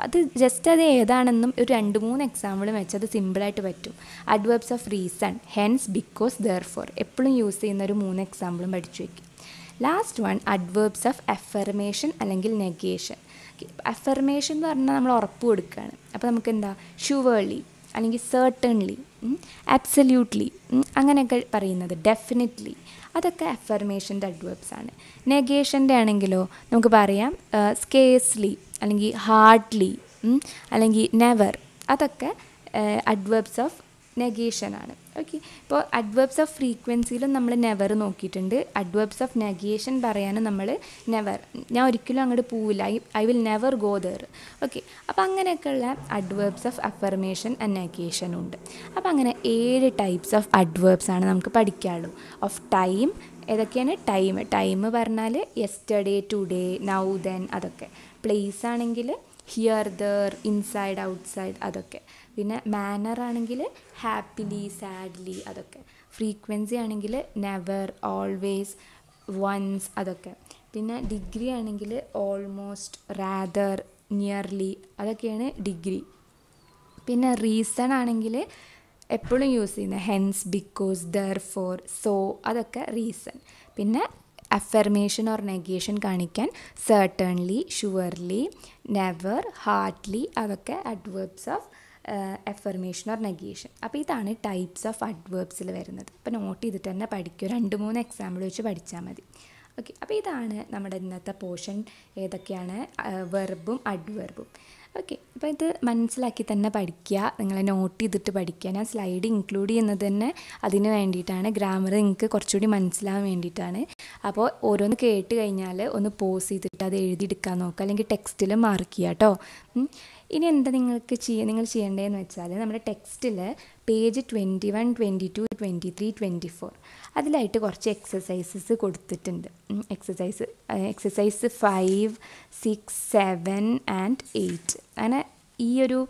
S1: അത് ജസ്റ്റ് അത് ഏതാണെന്നും ഒരു രണ്ട് മൂന്ന് എക്സാമ്പിൾ വെച്ച് അത് സിമ്പിളായിട്ട് പറ്റും adverbs of reason hence because therefore എപ്പോഴും യൂസ് ചെയ്യുന്ന ഒരു മൂന്ന് എക്സാമ്പിളും പഠിച്ചു വയ്ക്കും last one adverbs of affirmation അല്ലെങ്കിൽ നെഗേഷൻ അഫർമേഷൻ എന്ന് പറഞ്ഞാൽ നമ്മൾ ഉറപ്പ് കൊടുക്കുകയാണ് അപ്പോൾ നമുക്ക് എന്താ ഷുവേർലി അല്ലെങ്കിൽ സേർട്ടൺലി അബ്സല്യൂട്ട്ലി അങ്ങനെയൊക്കെ പറയുന്നത് ഡെഫിനറ്റ്ലി അതൊക്കെ അഫർമേഷൻ്റെ അഡ്വേബ്സ് ആണ് നെഗേഷൻ്റെ ആണെങ്കിലോ നമുക്ക് പറയാം സ്കേസ്ലി അല്ലെങ്കിൽ ഹാർഡ്ലി അല്ലെങ്കിൽ നെവർ അതൊക്കെ അഡ്വേബ്സ് ഓഫ് നെഗേഷനാണ് ഓക്കെ ഇപ്പോൾ അഡ്വേബ്സ് ഓഫ് ഫ്രീക്വൻസിയിലും നമ്മൾ നെവർ നോക്കിയിട്ടുണ്ട് അഡ്വേബ്സ് ഓഫ് നെഗിയേഷൻ പറയാനും നമ്മൾ നെവർ ഞാൻ ഒരിക്കലും അങ്ങോട്ട് പോവില്ല I I will never go there okay അപ്പോൾ അങ്ങനെയൊക്കെയുള്ള അഡ്വേബ്സ് ഓഫ് അഫർമേഷൻ ആൻഡ് നെഗിയേഷനും ഉണ്ട് അപ്പോൾ അങ്ങനെ ഏഴ് ടൈപ്സ് ഓഫ് അഡ്വേബ്സ് ആണ് നമുക്ക് പഠിക്കാനുള്ളൂ ഓഫ് ടൈം ഏതൊക്കെയാണ് ടൈം ടൈം പറഞ്ഞാൽ യെസ്റ്റർഡേ ടുഡേ നൗ ദെൻ അതൊക്കെ പ്ലേസ് ആണെങ്കിൽ ഹിയർ ദർ ഇൻസൈഡ് ഔട്ട്സൈഡ് അതൊക്കെ പിന്നെ മാനർ ആണെങ്കിൽ ഹാപ്പിലി സാഡ്ലി അതൊക്കെ ഫ്രീക്വൻസി ആണെങ്കിൽ നെവർ ഓൾവേസ് വൺസ് അതൊക്കെ പിന്നെ ഡിഗ്രി ആണെങ്കിൽ ഓൾമോസ്റ്റ് റാദർ നിയർലി അതൊക്കെയാണ് ഡിഗ്രി പിന്നെ റീസൺ ആണെങ്കിൽ എപ്പോഴും യൂസ് ചെയ്യുന്ന hence because therefore so അതൊക്കെ റീസൺ പിന്നെ അഫർമേഷൻ ഓർ നെഗേഷൻ കാണിക്കാൻ സർട്ടൺലി ഷുവർലി നെവർ ഹാർട്ട്ലി അതൊക്കെ adverbs of affirmation or negation അപ്പോൾ ഇതാണ് ടൈപ്സ് ഓഫ് അഡ്വേർബ്സിൽ വരുന്നത് അപ്പോൾ നോട്ട് ചെയ്തിട്ട് തന്നെ പഠിക്കുക രണ്ട് മൂന്ന് എക്സാമ്പിൾ വെച്ച് പഠിച്ചാൽ മതി ഓക്കെ അപ്പോൾ ഇതാണ് നമ്മുടെ ഇന്നത്തെ പോർഷൻ ഏതൊക്കെയാണ് വെർബും അഡ്വെർബും ഓക്കെ അപ്പോൾ ഇത് മനസ്സിലാക്കി തന്നെ പഠിക്കുക നിങ്ങളെ നോട്ട് ചെയ്തിട്ട് പഠിക്കുക ഞാൻ സ്ലൈഡ് ഇൻക്ലൂഡ് ചെയ്യുന്നത് തന്നെ അതിന് വേണ്ടിയിട്ടാണ് ഗ്രാമർ നിങ്ങൾക്ക് കുറച്ചുകൂടി മനസ്സിലാവാൻ വേണ്ടിയിട്ടാണ് അപ്പോൾ ഓരോന്ന് കേട്ട് കഴിഞ്ഞാൽ ഒന്ന് പോസ് ചെയ്തിട്ട് അത് എഴുതിയെടുക്കാൻ നോക്കുക അല്ലെങ്കിൽ ടെക്സ്റ്റിൽ മാർക്ക് ചെയ്യുക കേട്ടോ ഇനി എന്താ നിങ്ങൾക്ക് ചെയ്യ നിങ്ങൾ ചെയ്യേണ്ടതെന്ന് വെച്ചാൽ നമ്മുടെ ടെക്സ്റ്റിൽ page twenty one twenty two twenty three twenty four അതിലായിട്ട് കുറച്ച് എക്സസൈസസ് കൊടുത്തിട്ടുണ്ട് exercise exercise five six seven and eight അങ്ങനെ ഈ ഒരു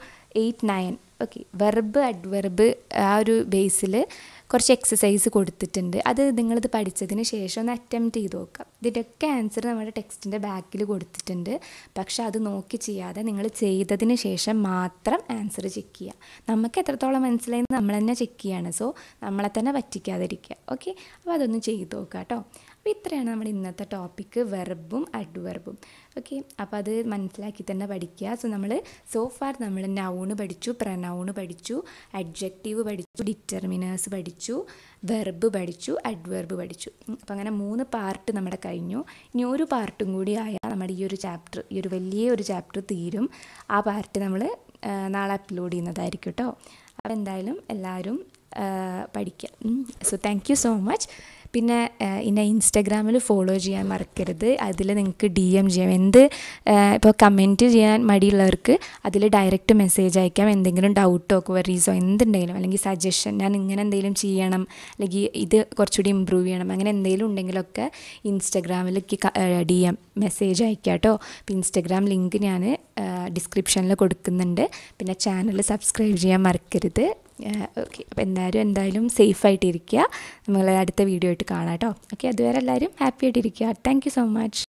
S1: eight nine okay verb adverb ആ ഒരു ബേസിൽ കുറച്ച് എക്സസൈസ് കൊടുത്തിട്ടുണ്ട് അത് നിങ്ങളിത് പഠിച്ചതിന് ശേഷം ഒന്ന് അറ്റംപ്റ്റ് ചെയ്ത് നോക്കാം ഇതിൻ്റെയൊക്കെ ആൻസർ നമ്മുടെ ടെക്സ്റ്റിൻ്റെ ബാക്കിൽ കൊടുത്തിട്ടുണ്ട് പക്ഷേ അത് നോക്കി ചെയ്യാതെ നിങ്ങൾ ചെയ്തതിന് ശേഷം മാത്രം ആൻസർ ചെക്ക് ചെയ്യുക നമുക്ക് എത്രത്തോളം മനസ്സിലായി നമ്മൾ തന്നെ ചെക്ക് ചെയ്യാണ് സോ നമ്മളെ തന്നെ പറ്റിക്കാതിരിക്കുക ഓക്കെ അപ്പോൾ അതൊന്ന് ചെയ്ത് നോക്കാം കേട്ടോ അപ്പോൾ ഇത്രയാണ് നമ്മുടെ ഇന്നത്തെ ടോപ്പിക്ക് വെർബും അഡ്വർബും ഓക്കെ അപ്പോൾ അത് മനസ്സിലാക്കി തന്നെ പഠിക്കുക സോ നമ്മൾ സോ ഫാർ നമ്മൾ നൗണ് പഠിച്ചു പ്രനൗണ് പഠിച്ചു അഡ്ജക്റ്റീവ് പഠിച്ചു ഡിറ്റർമിനേഴ്സ് പഠിച്ചു വെർബ് പഠിച്ചു അഡ്വർബ് പഠിച്ചു അപ്പോൾ അങ്ങനെ മൂന്ന് പാർട്ട് നമ്മുടെ കഴിഞ്ഞു ഇനി ഒരു പാർട്ടും കൂടി ആയാൽ നമ്മുടെ ഈ ഒരു ചാപ്റ്റർ ഈ ഒരു വലിയ ഒരു ചാപ്റ്റർ തീരും ആ പാർട്ട് നമ്മൾ നാളെ അപ്ലോഡ് ചെയ്യുന്നതായിരിക്കും കേട്ടോ അപ്പോൾ എന്തായാലും എല്ലാവരും പഠിക്കുക so thank you so much പിന്നെ എന്നെ ഇൻസ്റ്റഗ്രാമിൽ ഫോളോ ചെയ്യാൻ മറക്കരുത് അതിൽ നിങ്ങൾക്ക് ഡി എം ചെയ്യാം എന്ത് ഇപ്പോൾ കമൻറ്റ് ചെയ്യാൻ മടിയുള്ളവർക്ക് അതിൽ ഡയറക്റ്റ് മെസ്സേജ് അയക്കാം എന്തെങ്കിലും ഡൗട്ടോ ക്വറീസോ എന്തുണ്ടെങ്കിലും അല്ലെങ്കിൽ സജഷൻ ഞാൻ ഇങ്ങനെ എന്തെങ്കിലും ചെയ്യണം അല്ലെങ്കിൽ ഇത് കുറച്ചുകൂടി ഇമ്പ്രൂവ് ചെയ്യണം അങ്ങനെ എന്തെങ്കിലും ഉണ്ടെങ്കിലൊക്കെ ഇൻസ്റ്റഗ്രാമിലേക്ക് ഡി എം മെസ്സേജ് അയക്കാം കേട്ടോ ഇൻസ്റ്റാഗ്രാം ഇൻസ്റ്റഗ്രാം ലിങ്ക് ഞാൻ ഡിസ്ക്രിപ്ഷനിൽ കൊടുക്കുന്നുണ്ട് പിന്നെ ചാനൽ സബ്സ്ക്രൈബ് ചെയ്യാൻ മറക്കരുത് ഓക്കെ അപ്പോൾ എന്തായാലും എന്തായാലും സേഫായിട്ടിരിക്കുക നമ്മൾ അടുത്ത വീഡിയോ ആയിട്ട് കാണാം കേട്ടോ ഓക്കെ അതുവരെ എല്ലാവരും ഹാപ്പി ആയിട്ടിരിക്കുക താങ്ക് യു സോ മച്ച്